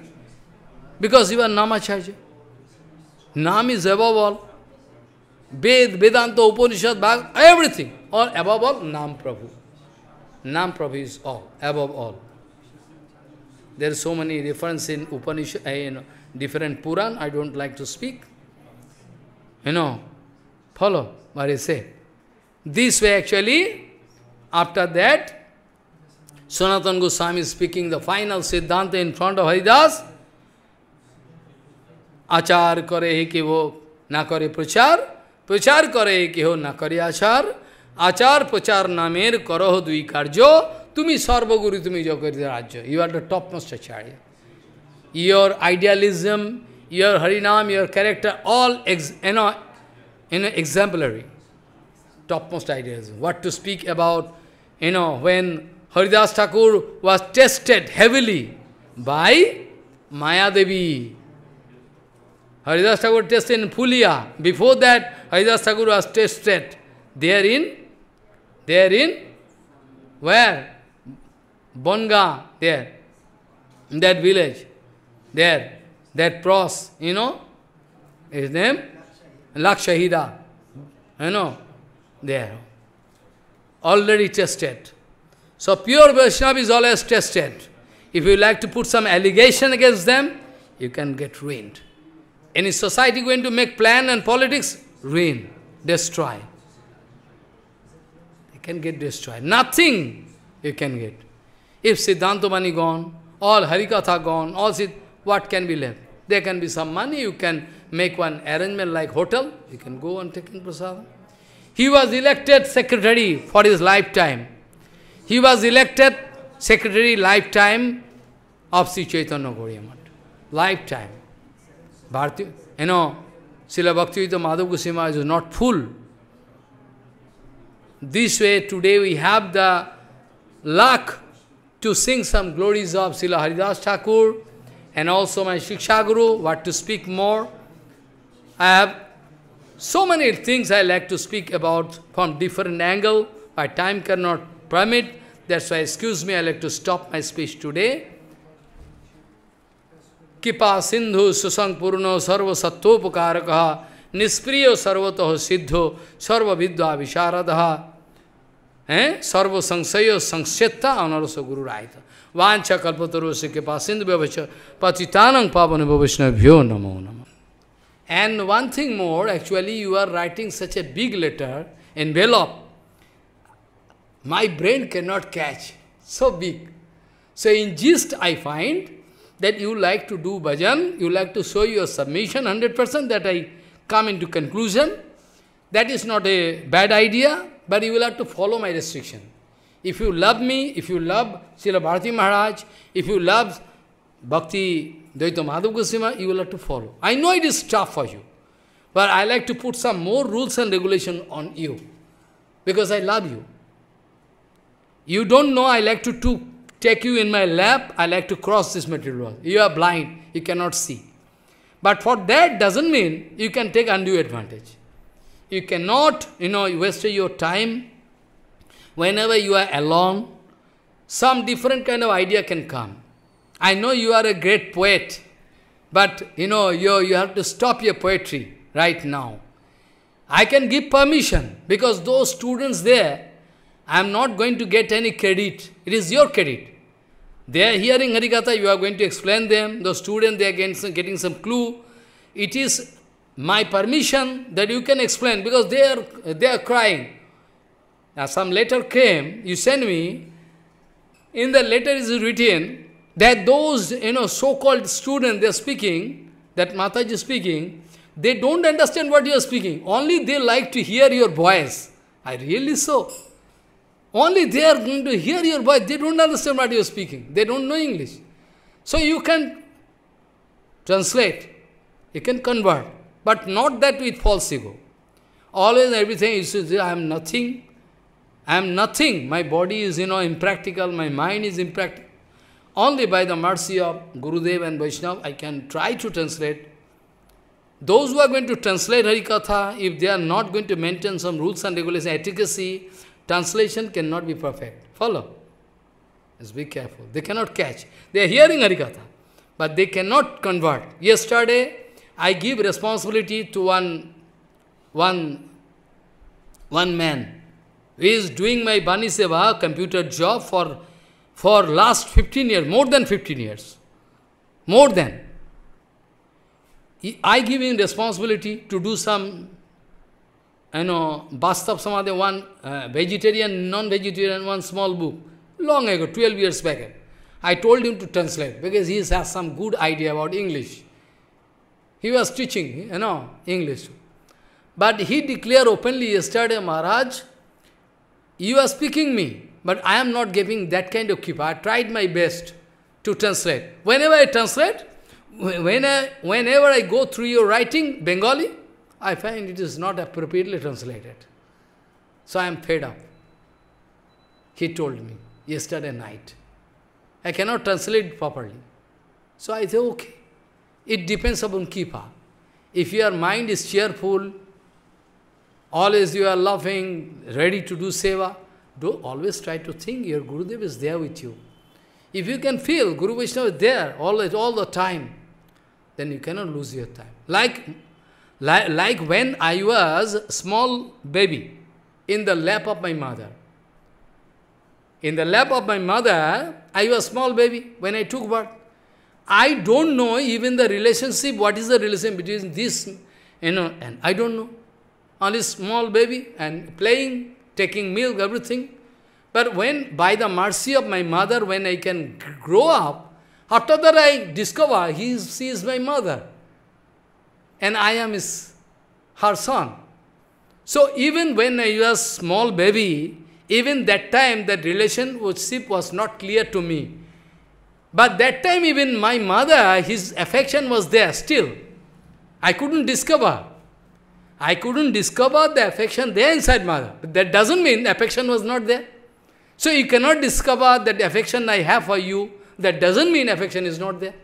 Because you are Namacharya. Nam is above all. Ved, Vedanta, Upanishad, Bhagavad, everything. Or above all, Nam Prabhu. Nam Prabhu is all, above all. There are so many references in Upanishad, in eh, different Puran, I don't like to speak. You know, follow what I say. This way actually, after that, Sanatana Goswami is speaking the final Siddhanta in front of Haridas. Achar kare hi ki wo na kare prachar. প্রচার করে কেহ না করে আচার আচার প্রচার নামের করহ দুই কার্য তুমি সর্বগুরু তুমি জগতের রাজ্য you are the top most Acharya your idealism your Harinam your character all এক্স এন in know, exemplary, topmost idealism what to speak about, you know, when Haridas Thakur was tested heavily by Maya Haridas Thakur tested in Puliya. Before that, Haridas Thakur was tested. There in, there in, where? Bonga, there, in that village, there, that pros, you know, his name? Lakshahida, you know, there. Already tested. So pure Vaishnava is always tested. If you like to put some allegation against them, you can get ruined. Any society going to make plan and politics? Ruin, destroy. They can get destroyed. Nothing you can get. If Siddhanta money gone, all Harikatha gone, all Siddh, what can be left? There can be some money, you can make one arrangement like hotel, you can go on taking prasadam. He was elected secretary for his lifetime. He was elected secretary lifetime of Sri Chaitanya Gauriamat. Lifetime. Bharati, you know, Srila Bhaktivedanta Madhav Goswami is not full. This way, today we have the luck to sing some glories of Srila Haridas Thakur and also my Shiksha Guru, what to speak more. I have so many things I like to speak about from different angle, my time cannot permit, that's why excuse me, I like to stop my speech today. कृपा सिंधु सुसंपूर्ण सर्व सत्वोपकारक निष्प्रिय सिद्धो सर्व विद्वा विशारद हैं सर्व संशय संक्षेपता onrush गुरु राय कल्पतरो से कृपा सिंधु व्यवच पतितानंग पावन वैष्णव्यो नमो नम and one thing more actually you are writing such a big letter in envelope my brain can not catch so big so in gist I find that you like to do bhajan, you like to show your submission 100% that I come into conclusion. That is not a bad idea, but you will have to follow my restriction. If you love me, if you love Srila Bharati Maharaj, if you love Bhakti Dvaita Madhav Goswami, you will have to follow. I know it is tough for you, but I like to put some more rules and regulation on you, because I love you. You don't know I like to do take you in my lap, I like to cross this material world. You are blind, you cannot see. But for that doesn't mean you can take undue advantage. You cannot, you know, waste your time whenever you are alone. Some different kind of idea can come. I know you are a great poet, but you know, you, you have to stop your poetry right now. I can give permission because those students there, I am not going to get any credit. It is your credit. They are hearing Harikatha, you are going to explain them. The student, they are getting some, getting some clue. It is my permission that you can explain because they are, they are crying. Now some letter came, you send me. In the letter is written that those, you know, so-called students, they are speaking, that Mataji is speaking, they don't understand what you are speaking. Only they like to hear your voice. I really so. Only they are going to hear your voice. They don't understand what you are speaking. They don't know English. So you can translate. You can convert. But not that with false ego. Always everything is, I am nothing. I am nothing. My body is, you know, impractical. My mind is impractical. Only by the mercy of Gurudev and Vaishnava, I can try to translate those who are going to translate Harikatha, if they are not going to maintain some rules and regulations, efficacy, Translation cannot be perfect. Follow? Just be careful. They cannot catch. They are hearing Harikatha, but they cannot convert. Yesterday, I give responsibility to one, one, one man who is doing my Bani Seva computer job for, for last 15 years, more than 15 years. More than. I give him responsibility to do some you know, Vastav Samadhi, one uh, vegetarian, non-vegetarian, one small book, long ago, 12 years back. I told him to translate because he has some good idea about English. He was teaching, you know, English. But he declared openly yesterday, Maharaj, you are speaking me, but I am not giving that kind of kippa. I tried my best to translate. Whenever I translate, when I, whenever I go through your writing, Bengali, I find it is not appropriately translated. So I am fed up. He told me yesterday night. I cannot translate properly. So I say, okay. It depends upon Kipa. If your mind is cheerful, always you are loving, ready to do seva, do always try to think your Guru Dev is there with you. If you can feel Guru Vishnu is there always, all the time, then you cannot lose your time. Like like, like when I was small baby in the lap of my mother. In the lap of my mother, I was small baby when I took birth. I don't know even the relationship, what is the relation between this, you know, and I don't know. Only small baby and playing, taking milk, everything. But when, by the mercy of my mother, when I can grow up, after that I discover he, she is my mother and I am his, her son. So even when I was small baby, even that time that relation was not clear to me. But that time even my mother, his affection was there still. I couldn't discover. I couldn't discover the affection there inside mother. But that doesn't mean affection was not there. So you cannot discover that affection I have for you. That doesn't mean affection is not there.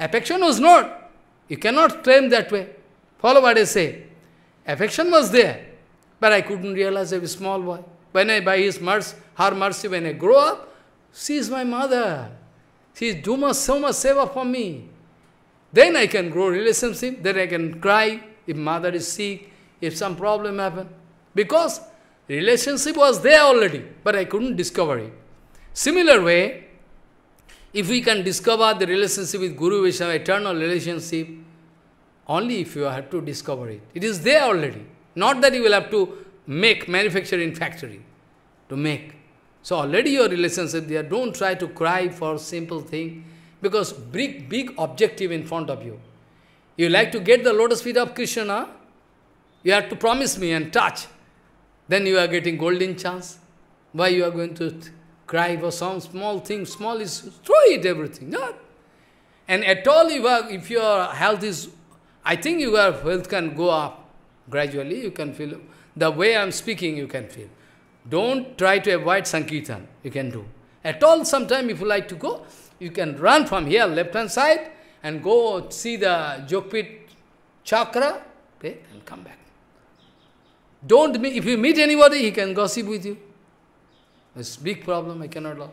Affection was not. You cannot claim that way. Follow what I say. Affection was there, but I couldn't realize I was a small boy. When I, by his mercy, her mercy, when I grow up, she is my mother. She is doing so much seva for me. Then I can grow relationship, then I can cry if mother is sick, if some problem happen. Because relationship was there already, but I couldn't discover it. Similar way, if we can discover the relationship with Guru Vishnu, eternal relationship, only if you have to discover it. It is there already. Not that you will have to make, manufacture in factory, to make. So already your relationship there, don't try to cry for simple thing, because big, big objective in front of you. You like to get the lotus feet of Krishna, you have to promise me and touch. Then you are getting golden chance. Why you are going to cry for some small thing, small is, throw it, everything. Not. And at all, you are, if your health is, I think your health can go up gradually, you can feel, the way I am speaking, you can feel. Don't try to avoid Sankirtan, you can do. At all, sometime if you like to go, you can run from here, left hand side, and go see the Jokpit chakra, okay, and come back. Don't, if you meet anybody, he can gossip with you. It's big problem, I cannot laugh.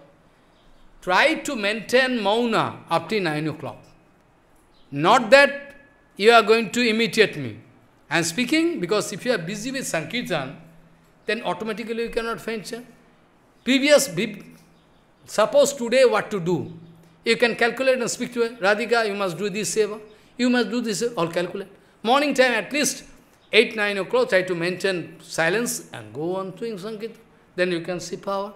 Try to maintain mauna up to 9 o'clock. Not that you are going to imitate me. I am speaking because if you are busy with Sankirtan, then automatically you cannot function. Previous, suppose today what to do. You can calculate and speak to her. Radhika, you must do this seva. You must do this, all calculate. Morning time at least, 8, 9 o'clock, try to maintain silence and go on doing Sankirtan then you can see power.